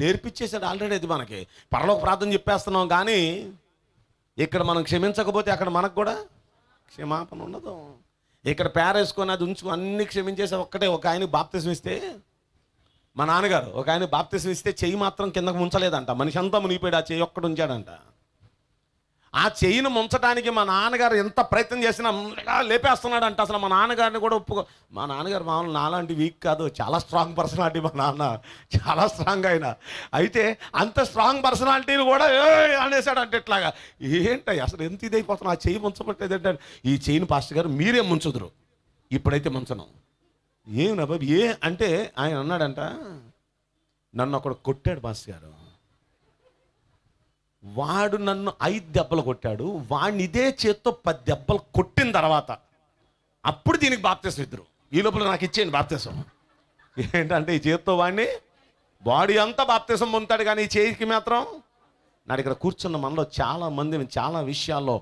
నేర్పించేసాడు ఆల్రెడీ అది మనకి పరలోక ప్రార్థన చెప్పేస్తున్నాం కానీ ఇక్కడ మనం క్షమించకపోతే అక్కడ మనకు కూడా క్షమాపణ ఉండదు ఇక్కడ పేరేసుకొని అది ఉంచు అన్ని క్షమించేసి ఒక్కటే ఒక ఆయన బాప్తిసం ఇస్తే మా నాన్నగారు ఒక ఆయన బాప్తిసం ఇస్తే చెయ్యి మాత్రం కిందకు ఉంచలేదంట మనిషి అంతా మునిగిపోయాడు ఆ చెయ్యి ఒక్కడు ఉంచాడంట ఆ చెయ్యిని ముంచడానికి మా నాన్నగారు ఎంత ప్రయత్నం చేసినా లేపేస్తున్నాడు అంటే అసలు మా నాన్నగారిని కూడా ఒప్పుకో మా నాన్నగారు మామూలు నాలాంటి వీక్ కాదు చాలా స్ట్రాంగ్ పర్సనాలిటీ మా నాన్న చాలా స్ట్రాంగ్ అయినా అయితే అంత స్ట్రాంగ్ పర్సనాలిటీని కూడా అనేసాడు అంటే ఇట్లాగా ఏంటి అసలు ఎంత ఇది అయిపోతున్నా ఆ చెయ్యి ముంచబట్టేది ఏంటంటే ఈ చెయ్యిని పాస్టర్ గారు మీరే ముంచుదురు ఇప్పుడైతే ముంచను ఏం బాబు ఏ అంటే ఆయన అన్నాడంట నన్ను అక్కడ కొట్టాడు పాస్టర్ గారు వాడు నన్ను ఐదు దెబ్బలు కొట్టాడు వాడిని ఇదే చేత్తో పది దెబ్బలు కొట్టిన తర్వాత అప్పుడు దీనికి బాప్తీసం ఇద్దరు ఈ లోపల నాకు ఇచ్చేయండి బాప్తీసం ఏంటంటే ఈ చేత్తో వాడిని బాడీ అంతా బాప్తీసం పొందుతాడు కానీ ఈ చేయికి మాత్రం నాడు ఇక్కడ కూర్చున్న మనలో చాలా మంది చాలా విషయాల్లో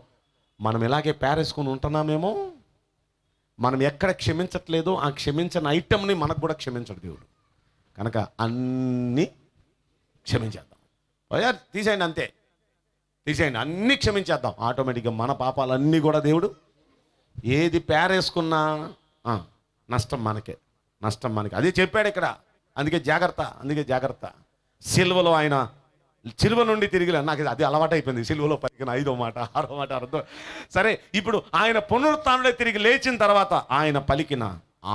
మనం ఇలాగే పేరేసుకుని ఉంటున్నామేమో మనం ఎక్కడ క్షమించట్లేదు ఆ క్షమించిన ఐటెంని మనకు కూడా క్షమించడు దేవుడు కనుక అన్నీ క్షమించేద్దాం తీసేయండి అంతే తీసేయండి అన్నీ క్షమించేద్దాం ఆటోమేటిక్గా మన పాపాలన్నీ కూడా దేవుడు ఏది పేరేసుకున్నా నష్టం మనకే నష్టం మనకి అదే చెప్పాడు ఇక్కడ అందుకే జాగ్రత్త అందుకే జాగ్రత్త సిల్వలో ఆయన సిల్వ నుండి తిరిగిలే నాకు అది అలవాటు అయిపోయింది సిల్వలో పలికిన ఐదో మాట ఆరో మాట అర్థం సరే ఇప్పుడు ఆయన పునరుత్నంలో తిరిగి లేచిన తర్వాత ఆయన పలికిన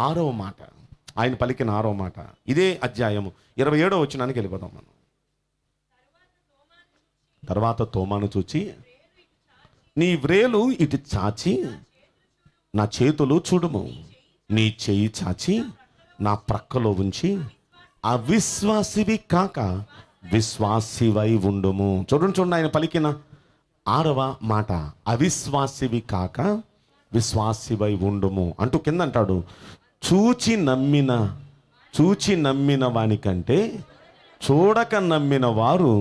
ఆరో మాట ఆయన పలికిన ఆరో మాట ఇదే అధ్యాయము ఇరవై ఏడో వచ్చినానికి వెళ్ళిపోదాం మనం తర్వాత తోమాను చూచి నీ వ్రేలు ఇటు చాచి నా చేతులు చూడుము నీ చేయి చాచి నా ప్రక్కలో ఉంచి అవిశ్వాసివి కాక విశ్వాసివై ఉండుము చూడండి చూడండి ఆయన పలికిన ఆరవ మాట అవిశ్వాసివి కాక విశ్వాసివై ఉండుము అంటూ కింద అంటాడు చూచి నమ్మిన చూచి నమ్మిన వానికంటే చూడక నమ్మిన వారు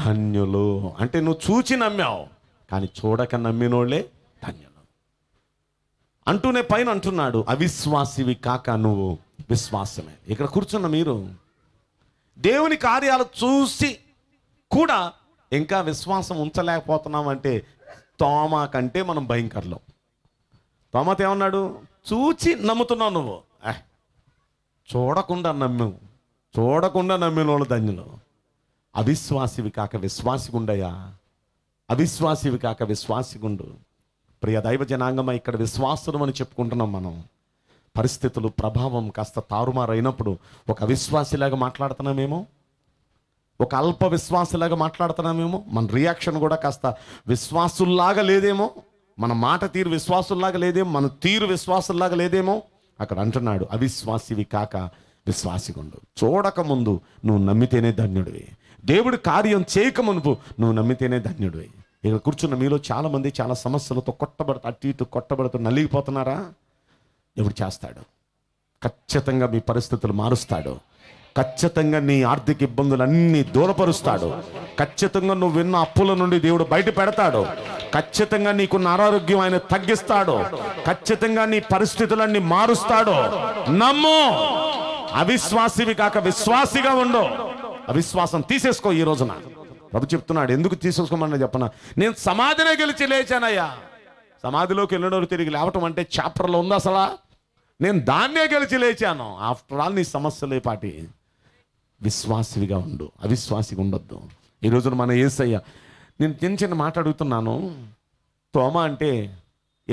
ధన్యులు అంటే నువ్వు చూచి నమ్మావు కానీ చూడక నమ్మినోళ్ళే ధన్యులు అంటూనే పైన అంటున్నాడు అవిశ్వాసివి కాక నువ్వు విశ్వాసమే ఇక్కడ కూర్చున్న మీరు దేవుని కార్యాలు చూసి కూడా ఇంకా విశ్వాసం ఉంచలేకపోతున్నాం అంటే తోమా కంటే మనం భయంకరలో తోమత ఏమన్నాడు చూచి నమ్ముతున్నావు నువ్వు చూడకుండా నమ్మావు చూడకుండా నమ్మిన వాళ్ళు ధన్యులు అవిశ్వాసివి కాక విశ్వాసిగుండయా అవిశ్వాసివి కాక విశ్వాసిగుండు ప్రియ దైవ జనాంగమా ఇక్కడ విశ్వాసులు అని చెప్పుకుంటున్నాం మనం పరిస్థితులు ప్రభావం కాస్త తారుమారైనప్పుడు ఒక అవిశ్వాసిలాగా మాట్లాడుతున్నామేమో ఒక అల్ప విశ్వాసులాగా మాట్లాడుతున్నామేమో మన రియాక్షన్ కూడా కాస్త విశ్వాసుల్లాగా లేదేమో మన మాట తీరు విశ్వాసుల్లాగా లేదేమో మన తీరు విశ్వాసుల్లాగా లేదేమో అక్కడ అంటున్నాడు అవిశ్వాసివి కాక విశ్వాసిగుండు చూడకముందు నువ్వు నమ్మితేనే ధన్యుడివి దేవుడు కార్యం చేయక మునుపు నువ్వు నమ్మితేనే ధన్యుడు ఇక్కడ కూర్చున్న మీలో చాలామంది చాలా సమస్యలతో కొట్టబడుతూ అటు ఇటు కొట్టబడుతూ నలిగిపోతున్నారా దేవుడు చేస్తాడు ఖచ్చితంగా మీ పరిస్థితులు మారుస్తాడు ఖచ్చితంగా నీ ఆర్థిక ఇబ్బందులన్నీ దూరపరుస్తాడు ఖచ్చితంగా నువ్వు విన్న అప్పుల నుండి దేవుడు బయట పెడతాడు ఖచ్చితంగా నీకున్న అనారోగ్యం ఆయన తగ్గిస్తాడు ఖచ్చితంగా నీ పరిస్థితులన్నీ మారుస్తాడు నమ్ము అవిశ్వాసివి కాక విశ్వాసిగా ఉండవు అవిశ్వాసం తీసేసుకో ఈ రోజున ప్రభు చెప్తున్నాడు ఎందుకు తీసేసుకోమని చెప్పన నేను సమాధినే గెలిచి లేచానయ్యా సమాధిలోకి వెళ్ళినోరు తిరిగి లేవటం అంటే చాప్టర్లో ఉంది అసలా నేను దాన్నే గెలిచి లేచాను ఆఫ్టర్ ఆల్ నీ సమస్యలే పాటి విశ్వాసిగా ఉండు అవిశ్వాసిగా ఉండొద్దు ఈ రోజున మన ఏసయ్య నేను చిన్న చిన్న మాట అడుగుతున్నాను తోమ అంటే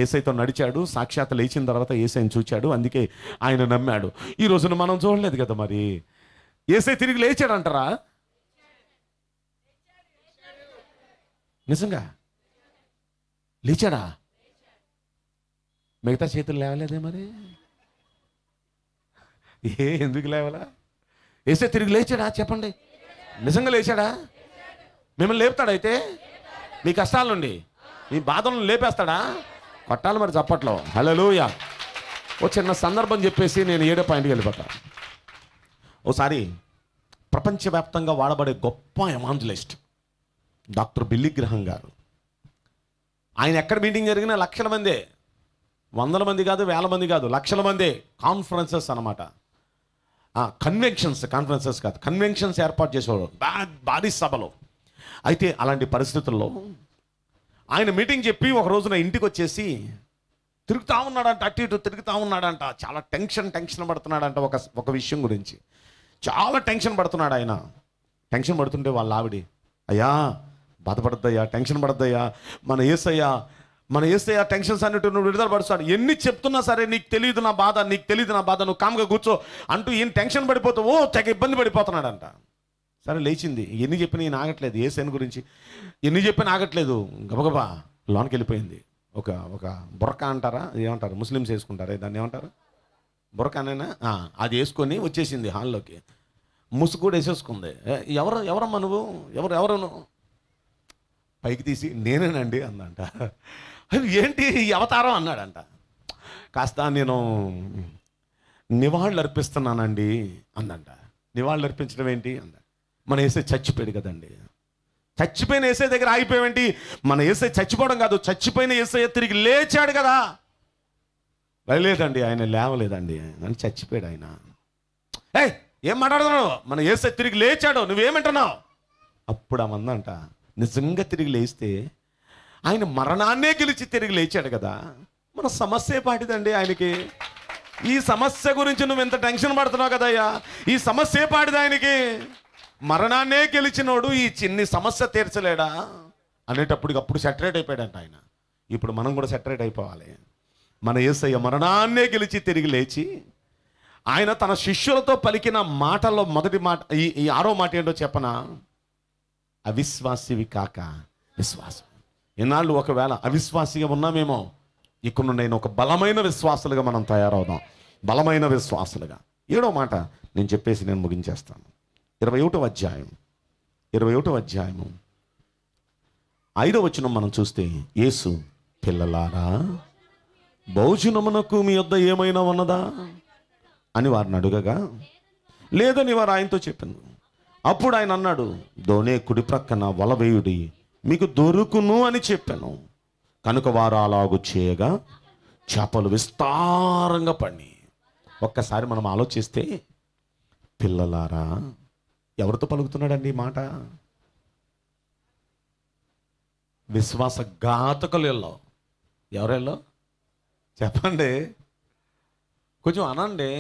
ఏసైతో నడిచాడు సాక్షాత్ లేచిన తర్వాత ఏసైని చూచాడు అందుకే ఆయన నమ్మాడు ఈ రోజున మనం చూడలేదు కదా మరి ఏసై తిరిగి లేచాడంటారా నిజంగా లేచాడా మిగతా చేతులు లేవలేదే మరి ఏ ఎందుకు లేవలా ఏసే తిరిగి లేచాడా చెప్పండి నిజంగా లేచాడా మిమ్మల్ని లేపుతాడైతే మీ కష్టాల మీ బాధలను లేపేస్తాడా కొట్టాలి మరి చప్పట్లో హలో ఓ చిన్న సందర్భం చెప్పేసి నేను ఏడో పాయింట్కి వెళ్ళిపోతాను ఓసారి ప్రపంచవ్యాప్తంగా వాడబడే గొప్ప ఎమాంజలిస్ట్ డాక్టర్ బిల్లిగ్రహం గారు ఆయన ఎక్కడ మీటింగ్ జరిగినా లక్షల మందే వందల మంది కాదు వేల మంది కాదు లక్షల మందే కాన్ఫరెన్సెస్ అనమాట కన్వెన్షన్స్ కాన్ఫరెన్సెస్ కాదు కన్వెన్షన్స్ ఏర్పాటు చేసేవాడు భారీ సభలో అయితే అలాంటి పరిస్థితుల్లో ఆయన మీటింగ్ చెప్పి ఒక రోజున ఇంటికి వచ్చేసి తిరుగుతూ ఉన్నాడంట అటు ఇటు తిరుగుతూ ఉన్నాడంట చాలా టెన్షన్ టెన్షన్ పడుతున్నాడంట ఒక ఒక విషయం గురించి చాలా టెన్షన్ పడుతున్నాడు ఆయన టెన్షన్ పడుతుంటే వాళ్ళ ఆవిడి అయ్యా బాధపడద్దయ్యా టెన్షన్ పడద్దయ్యా మన ఏసయ్యా మన ఏసయ్యా టెన్షన్స్ అన్నట్టు నువ్వు విడుదల పడుతున్నాడు ఎన్ని చెప్తున్నా సరే నీకు తెలియదు నా బాధ నీకు తెలియదు నా బాధ నువ్వు కామ్గా కూర్చో అంటూ ఈయన టెన్షన్ పడిపోతావు తెగ ఇబ్బంది పడిపోతున్నాడంట సరే లేచింది ఎన్ని చెప్పినా ఈయన ఆగట్లేదు ఏసైన గురించి ఎన్ని చెప్పినా ఆగట్లేదు గబగబా లోనికి వెళ్ళిపోయింది ఒక ఒక బుర్రక అంటారా ఏమంటారు ముస్లిమ్స్ వేసుకుంటారా దాన్ని ఏమంటారు బురకానైనా అది వేసుకొని వచ్చేసింది హాల్లోకి ముసుగు కూడా వేసేసుకుంది ఎవరు ఎవరమ్మా నువ్వు ఎవరు ఎవరను పైకి తీసి నేనేనండి అందంట ఏంటి అవతారం అన్నాడంట కాస్త నేను నివాళులు అర్పిస్తున్నానండి అందంట నివాళులు అర్పించడం ఏంటి అంద మన వేసే చచ్చిపోయాడు కదండి చచ్చిపోయిన ఏసై దగ్గర ఆగిపోయావేంటి మన ఏసై చచ్చిపోవడం కాదు చచ్చిపోయిన వేసే తిరిగి లేచాడు కదా లేదండి ఆయన లేవలేదండి నన్ను చచ్చిపోయాడు ఆయన ఏ ఏం మాట్లాడుతున్నావు మన ఏసే తిరిగి లేచాడు నువ్వేమంటున్నావు అప్పుడు మందంట నిజంగా తిరిగి లేస్తే ఆయన మరణాన్నే గెలిచి తిరిగి లేచాడు కదా మన సమస్య పాటిదండి ఆయనకి ఈ సమస్య గురించి నువ్వు ఎంత టెన్షన్ పడుతున్నావు కదయ్యా ఈ సమస్య పాటిది ఆయనకి మరణాన్నే గెలిచినోడు ఈ చిన్ని సమస్య తీర్చలేడా అనేటప్పటికప్పుడు సెటరేట్ సెటరేట్ అయిపోయాడంట ఆయన ఇప్పుడు మనం కూడా సెటరేట్ అయిపోవాలి మన ఏసయ్య మరణాన్నే గెలిచి తిరిగి లేచి ఆయన తన శిష్యులతో పలికిన మాటల్లో మొదటి మాట ఈ ఈ ఆరో మాట ఏంటో చెప్పనా అవిశ్వాసివి కాక విశ్వాసం ఇన్నాళ్ళు ఒకవేళ అవిశ్వాసిగా ఉన్నామేమో ఇక్కడ నేను ఒక బలమైన విశ్వాసులుగా మనం తయారవుదాం బలమైన విశ్వాసులుగా ఏడో మాట నేను చెప్పేసి నేను ముగించేస్తాను ఇరవై ఒకటో అధ్యాయం ఇరవై ఒకటో అధ్యాయము ఐదో వచ్చిన మనం చూస్తే యేసు పిల్లలారా భోజనమునకు మీ వద్ద ఏమైనా ఉన్నదా అని వారిని అడుగగా లేదని వారు ఆయనతో చెప్పింది అప్పుడు ఆయన అన్నాడు దోనే కుడి ప్రక్కన వలవేయుడి మీకు దొరుకును అని చెప్పాను కనుక వారు అలాగు చేయగా చేపలు విస్తారంగా పడి ఒక్కసారి మనం ఆలోచిస్తే పిల్లలారా ఎవరితో పలుకుతున్నాడండి మాట విశ్వాస ఘాతకులు ఎవరెళ్ళో చెప్పండి కొంచెం అనండి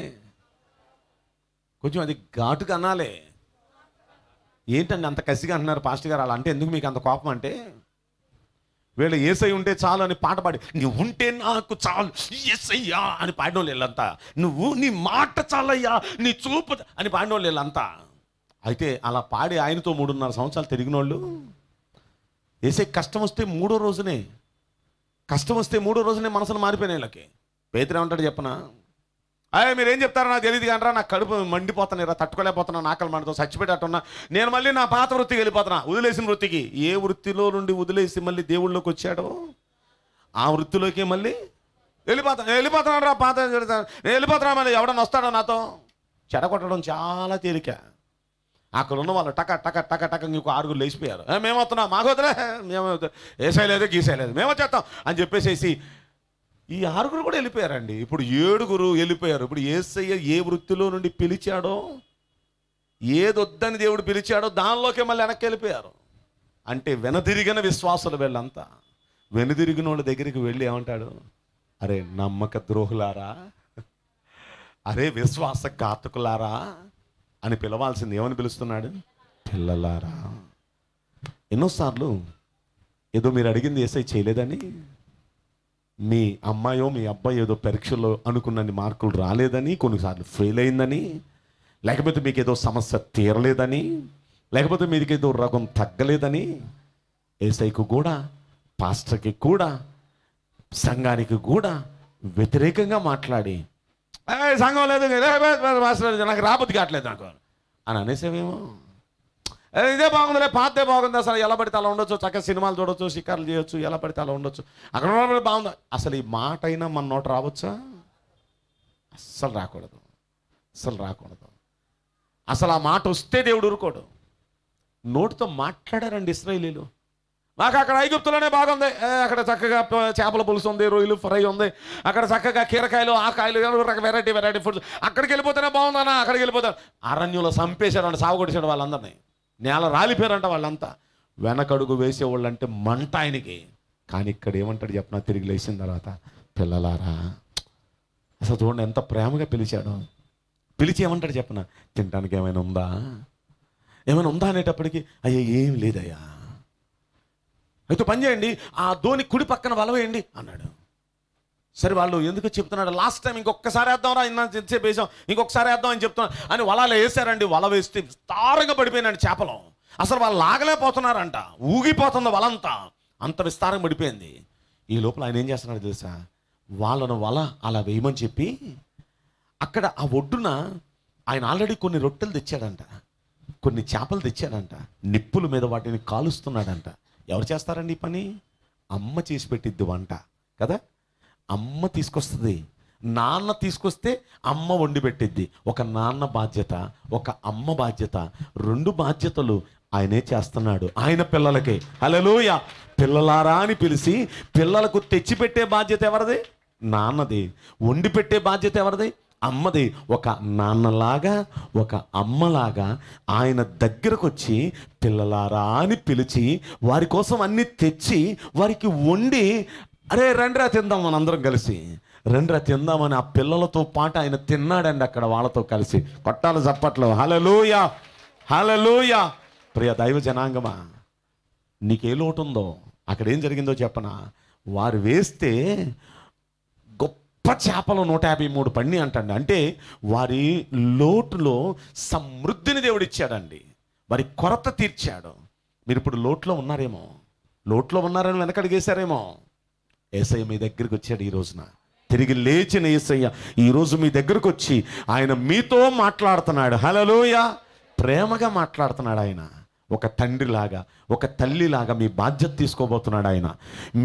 కొంచెం అది ఘాటుగా అనాలి ఏంటండి అంత కసిగా అంటున్నారు పాస్ట్ గారు అలా అంటే ఎందుకు మీకు అంత కోపం అంటే వీళ్ళ ఏసై ఉంటే చాలు అని పాట పాడి నువ్వు ఉంటే నాకు చాలు ఏసయ్యా అని పాడిన వాళ్ళు నువ్వు నీ మాట చాలయ్యా నీ చూపు అని పాడిన వాళ్ళు అయితే అలా పాడి ఆయనతో మూడున్నర సంవత్సరాలు తిరిగిన వాళ్ళు ఏసై కష్టం వస్తే మూడో రోజునే కష్టం వస్తే మూడో రోజునే మనసులు మారిపోయిన వీళ్ళకి పేతురు ఏమంటాడు చెప్పనా అయ్యా మీరేం చెప్తారో నాకు తెలియదు కానరా నాకు కడుపు రా తట్టుకోలేకపోతున్నా నాకలు మండితో చచ్చిపెట్టట్టున్నా నేను మళ్ళీ నా పాత వృత్తికి వెళ్ళిపోతున్నా వదిలేసిన వృత్తికి ఏ వృత్తిలో నుండి వదిలేసి మళ్ళీ దేవుళ్ళకి వచ్చాడో ఆ వృత్తిలోకి మళ్ళీ వెళ్ళిపోతాను వెళ్ళిపోతున్నాడు రా పాత వెళ్ళిపోతున్నా మళ్ళీ ఎవడన్నా వస్తాడో నాతో చెడగొట్టడం చాలా తేలిక అక్కడ ఉన్న వాళ్ళు టక టక టక టక నీకు ఆరుగురు లేచిపోయారు మేము వస్తున్నాం మాకు వద్దులే మేము వేసేయలేదు గీసేయలేదు మేము చేస్తాం అని చెప్పేసేసి ఈ ఆరుగురు కూడా వెళ్ళిపోయారండి ఇప్పుడు ఏడుగురు వెళ్ళిపోయారు ఇప్పుడు ఏసయ్య ఏ వృత్తిలో నుండి పిలిచాడో ఏదొద్దని దేవుడు పిలిచాడో దానిలోకే మళ్ళీ వెనక్కి వెళ్ళిపోయారు అంటే వెనదిరిగిన విశ్వాసులు వీళ్ళంతా వెనుదిరిగిన వాళ్ళ దగ్గరికి వెళ్ళి ఏమంటాడు అరే నమ్మక ద్రోహులారా అరే విశ్వాస ఘాతకులారా అని పిలవాల్సింది ఏమని పిలుస్తున్నాడు పిల్లలారా ఎన్నోసార్లు ఏదో మీరు అడిగింది ఏసై చేయలేదని మీ అమ్మాయో మీ అబ్బాయి ఏదో పరీక్షలో అనుకున్నన్ని మార్కులు రాలేదని కొన్నిసార్లు ఫెయిల్ అయిందని లేకపోతే మీకు ఏదో సమస్య తీరలేదని లేకపోతే మీకు ఏదో రకం తగ్గలేదని ఏసైకు కూడా పాస్టర్కి కూడా సంఘానికి కూడా వ్యతిరేకంగా మాట్లాడి సంఘం లేదు మాస్టర్ నాకు రాబుద్ది కావట్లేదు నాకు అని అనేసేమేమో ఇదే బాగుందిలే పాతే బాగుంది అసలు ఎలా పడితే అలా ఉండొచ్చు చక్కగా సినిమాలు చూడొచ్చు షికార్లు చేయొచ్చు ఎలా పడితే అలా ఉండొచ్చు అక్కడ ఉన్న బాగుంది అసలు ఈ మాట అయినా మన నోట రావచ్చా అస్సలు రాకూడదు అస్సలు రాకూడదు అసలు ఆ మాట వస్తే దేవుడు ఊరుకోడు నోటితో మాట్లాడారండి ఇస్రాయలీలు మాకు అక్కడ ఐగుప్తులోనే బాగుంది అక్కడ చక్కగా చేపల పులుసు ఉంది రొయ్యలు ఫ్రై ఉంది అక్కడ చక్కగా కీరకాయలు ఆ కాయలు వెరైటీ వెరైటీ ఫుడ్స్ అక్కడికి వెళ్ళిపోతేనే బాగుందన్నా అక్కడికి వెళ్ళిపోతారు అరణ్యంలో చంపేశాడంట సాగుకొడిశాడు వాళ్ళందరినీ నేల రాలిపోయారంట వాళ్ళంతా వెనకడుగు వేసేవాళ్ళు అంటే మంట ఆయనకి కానీ ఇక్కడ ఏమంటాడు చెప్పిన తిరిగి లేచిన తర్వాత పిల్లలారా అసలు చూడండి ఎంత ప్రేమగా పిలిచాడు పిలిచి ఏమంటాడు చెప్పిన తినడానికి ఏమైనా ఉందా ఏమైనా ఉందా అనేటప్పటికి అయ్యా ఏం లేదయ్యా అయితే పని చేయండి ఆ ధోని కుడి పక్కన వలవేయండి అన్నాడు సరే వాళ్ళు ఎందుకు చెప్తున్నాడు లాస్ట్ టైం ఇంకొకసారి వేద్దాంరా ఇన్నా ఎంతసేపు వేసాం ఇంకొకసారి వేద్దాం అని చెప్తున్నా అని వలాలు వేసారండి వల వేస్తే విస్తారంగా పడిపోయినాడు చేపలు అసలు వాళ్ళు లాగలేకపోతున్నారంట ఊగిపోతుంది వలంతా అంత విస్తారంగా పడిపోయింది ఈ లోపల ఆయన ఏం చేస్తున్నాడు తెలుసా వాళ్ళను వల అలా వేయమని చెప్పి అక్కడ ఆ ఒడ్డున ఆయన ఆల్రెడీ కొన్ని రొట్టెలు తెచ్చాడంట కొన్ని చేపలు తెచ్చాడంట నిప్పుల మీద వాటిని కాలుస్తున్నాడంట ఎవరు చేస్తారండి పని అమ్మ చేసి పెట్టిద్ది వంట కదా అమ్మ తీసుకొస్తుంది నాన్న తీసుకొస్తే అమ్మ వండి పెట్టిద్ది ఒక నాన్న బాధ్యత ఒక అమ్మ బాధ్యత రెండు బాధ్యతలు ఆయనే చేస్తున్నాడు ఆయన పిల్లలకే అలలోయ పిల్లలారా అని పిలిచి పిల్లలకు తెచ్చిపెట్టే బాధ్యత ఎవరిది నాన్నది వండి పెట్టే బాధ్యత ఎవరిది అమ్మది ఒక నాన్నలాగా ఒక అమ్మలాగా ఆయన దగ్గరకు వచ్చి పిల్లలారా అని పిలిచి వారి కోసం అన్నీ తెచ్చి వారికి వండి అరే రండిరా తిందాం మనందరం కలిసి రండిరా తిందామని ఆ పిల్లలతో పాటు ఆయన తిన్నాడండి అక్కడ వాళ్ళతో కలిసి కొట్టాలి చప్పట్లో హలలోయ హలలోయ ప్రియ దైవ జనాంగమా నీకే లోటు ఉందో అక్కడ ఏం జరిగిందో చెప్పనా వారు వేస్తే గొప్ప చేపలు నూట యాభై మూడు పండి అంటండి అంటే వారి లోటులో సమృద్ధిని దేవుడిచ్చాడండి వారి కొరత తీర్చాడు మీరు ఇప్పుడు లోట్లో ఉన్నారేమో లోట్లో ఉన్నారని అడిగేశారేమో ఏసయ్య మీ దగ్గరికి వచ్చాడు ఈ రోజున తిరిగి లేచిన ఏసయ్య ఈరోజు మీ దగ్గరకు వచ్చి ఆయన మీతో మాట్లాడుతున్నాడు హలోయ ప్రేమగా మాట్లాడుతున్నాడు ఆయన ఒక తండ్రిలాగా ఒక తల్లిలాగా మీ బాధ్యత తీసుకోబోతున్నాడు ఆయన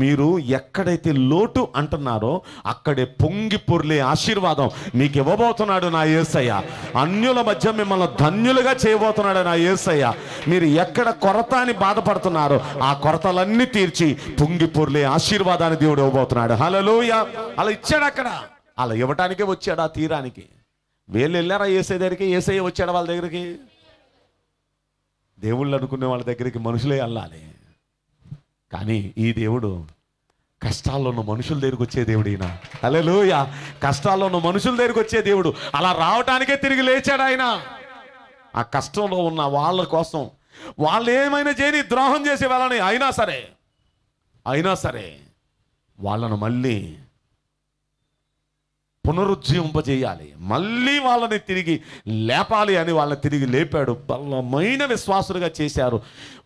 మీరు ఎక్కడైతే లోటు అంటున్నారో అక్కడే పొంగి పొర్లే ఆశీర్వాదం మీకు ఇవ్వబోతున్నాడు నా ఏసయ్య అన్యుల మధ్య మిమ్మల్ని ధన్యులుగా చేయబోతున్నాడు నా ఏసయ్య మీరు ఎక్కడ కొరత అని బాధపడుతున్నారో ఆ కొరతలన్నీ తీర్చి పొంగి పొర్లే ఆశీర్వాదాన్ని దేవుడు ఇవ్వబోతున్నాడు హలలోయ అలా ఇచ్చాడు అక్కడ అలా ఇవ్వటానికే వచ్చాడు ఆ తీరానికి వీళ్ళు వెళ్ళారా ఏసే దగ్గరికి ఏసయ్య వచ్చాడు వాళ్ళ దగ్గరికి దేవుళ్ళు అనుకునే వాళ్ళ దగ్గరికి మనుషులే వెళ్ళాలి కానీ ఈ దేవుడు కష్టాల్లో ఉన్న మనుషుల దగ్గరికి వచ్చే దేవుడు ఈయన అలెలుయ కష్టాల్లో ఉన్న మనుషుల దగ్గరికి వచ్చే దేవుడు అలా రావటానికే తిరిగి లేచాడు ఆయన ఆ కష్టంలో ఉన్న వాళ్ళ కోసం వాళ్ళు ఏమైనా చేయని ద్రోహం చేసే వాళ్ళని అయినా సరే అయినా సరే వాళ్ళను మళ్ళీ పునరుజ్జీవింపజేయాలి మళ్ళీ వాళ్ళని తిరిగి లేపాలి అని వాళ్ళని తిరిగి లేపాడు బలమైన విశ్వాసులుగా చేశారు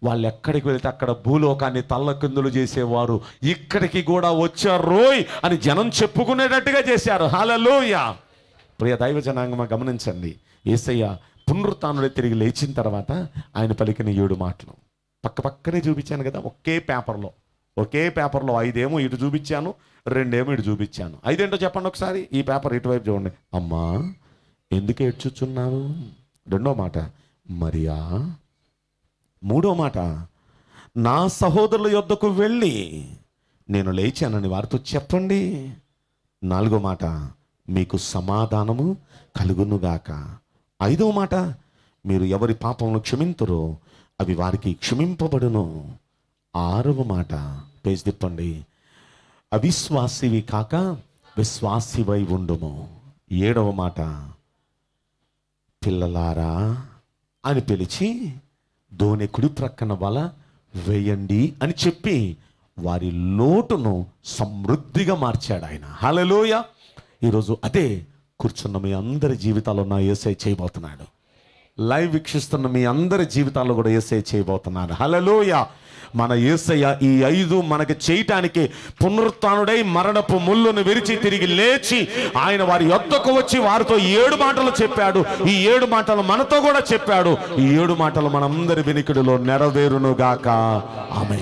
వాళ్ళు ఎక్కడికి వెళితే అక్కడ భూలోకాన్ని తల్లకిందులు చేసేవారు ఇక్కడికి కూడా వచ్చారు రోయ్ అని జనం చెప్పుకునేటట్టుగా చేశారు హలలోయ ప్రియ దైవ జనాంగమ గమనించండి ఏసయ్య పునరుత్నుడే తిరిగి లేచిన తర్వాత ఆయన పలికిన ఏడు మాటలు పక్క పక్కనే చూపించాను కదా ఒకే పేపర్లో ఒకే పేపర్లో ఐదేమో ఇటు చూపించాను రెండేమో ఇటు చూపించాను ఐదేంటో చెప్పండి ఒకసారి ఈ పేపర్ ఇటువైపు చూడండి అమ్మా ఎందుకు ఏడ్చుచున్నాను రెండో మాట మరియా మూడో మాట నా సహోదరుల యొద్దకు వెళ్ళి నేను లేచానని వారితో చెప్పండి నాలుగో మాట మీకు సమాధానము కలుగునుగాక ఐదో మాట మీరు ఎవరి పాపమును క్షమింతురో అవి వారికి క్షమింపబడును ఆరవ మాట పేజ్ తిప్పండి అవిశ్వాసివి కాక విశ్వాసివై ఉండుము ఏడవ మాట పిల్లలారా అని పిలిచి దోణి కుడి ప్రక్కన వల వేయండి అని చెప్పి వారి లోటును సమృద్ధిగా మార్చాడు ఆయన హలలోయ ఈరోజు అదే కూర్చున్న మీ అందరి జీవితాలు నా ఏసై చేయబోతున్నాడు లైవ్ వీక్షిస్తున్న మీ అందరి జీవితాల్లో కూడా ఏసై చేయబోతున్నాడు హలలోయ మన ఏసయ్య ఈ ఐదు మనకి చేయటానికి పునరుత్డై మరణపు ముళ్ళును విరిచి తిరిగి లేచి ఆయన వారి యొక్కకు వచ్చి వారితో ఏడు మాటలు చెప్పాడు ఈ ఏడు మాటలు మనతో కూడా చెప్పాడు ఈ ఏడు మాటలు మనందరి వినికిడిలో నెరవేరునుగాక ఆమె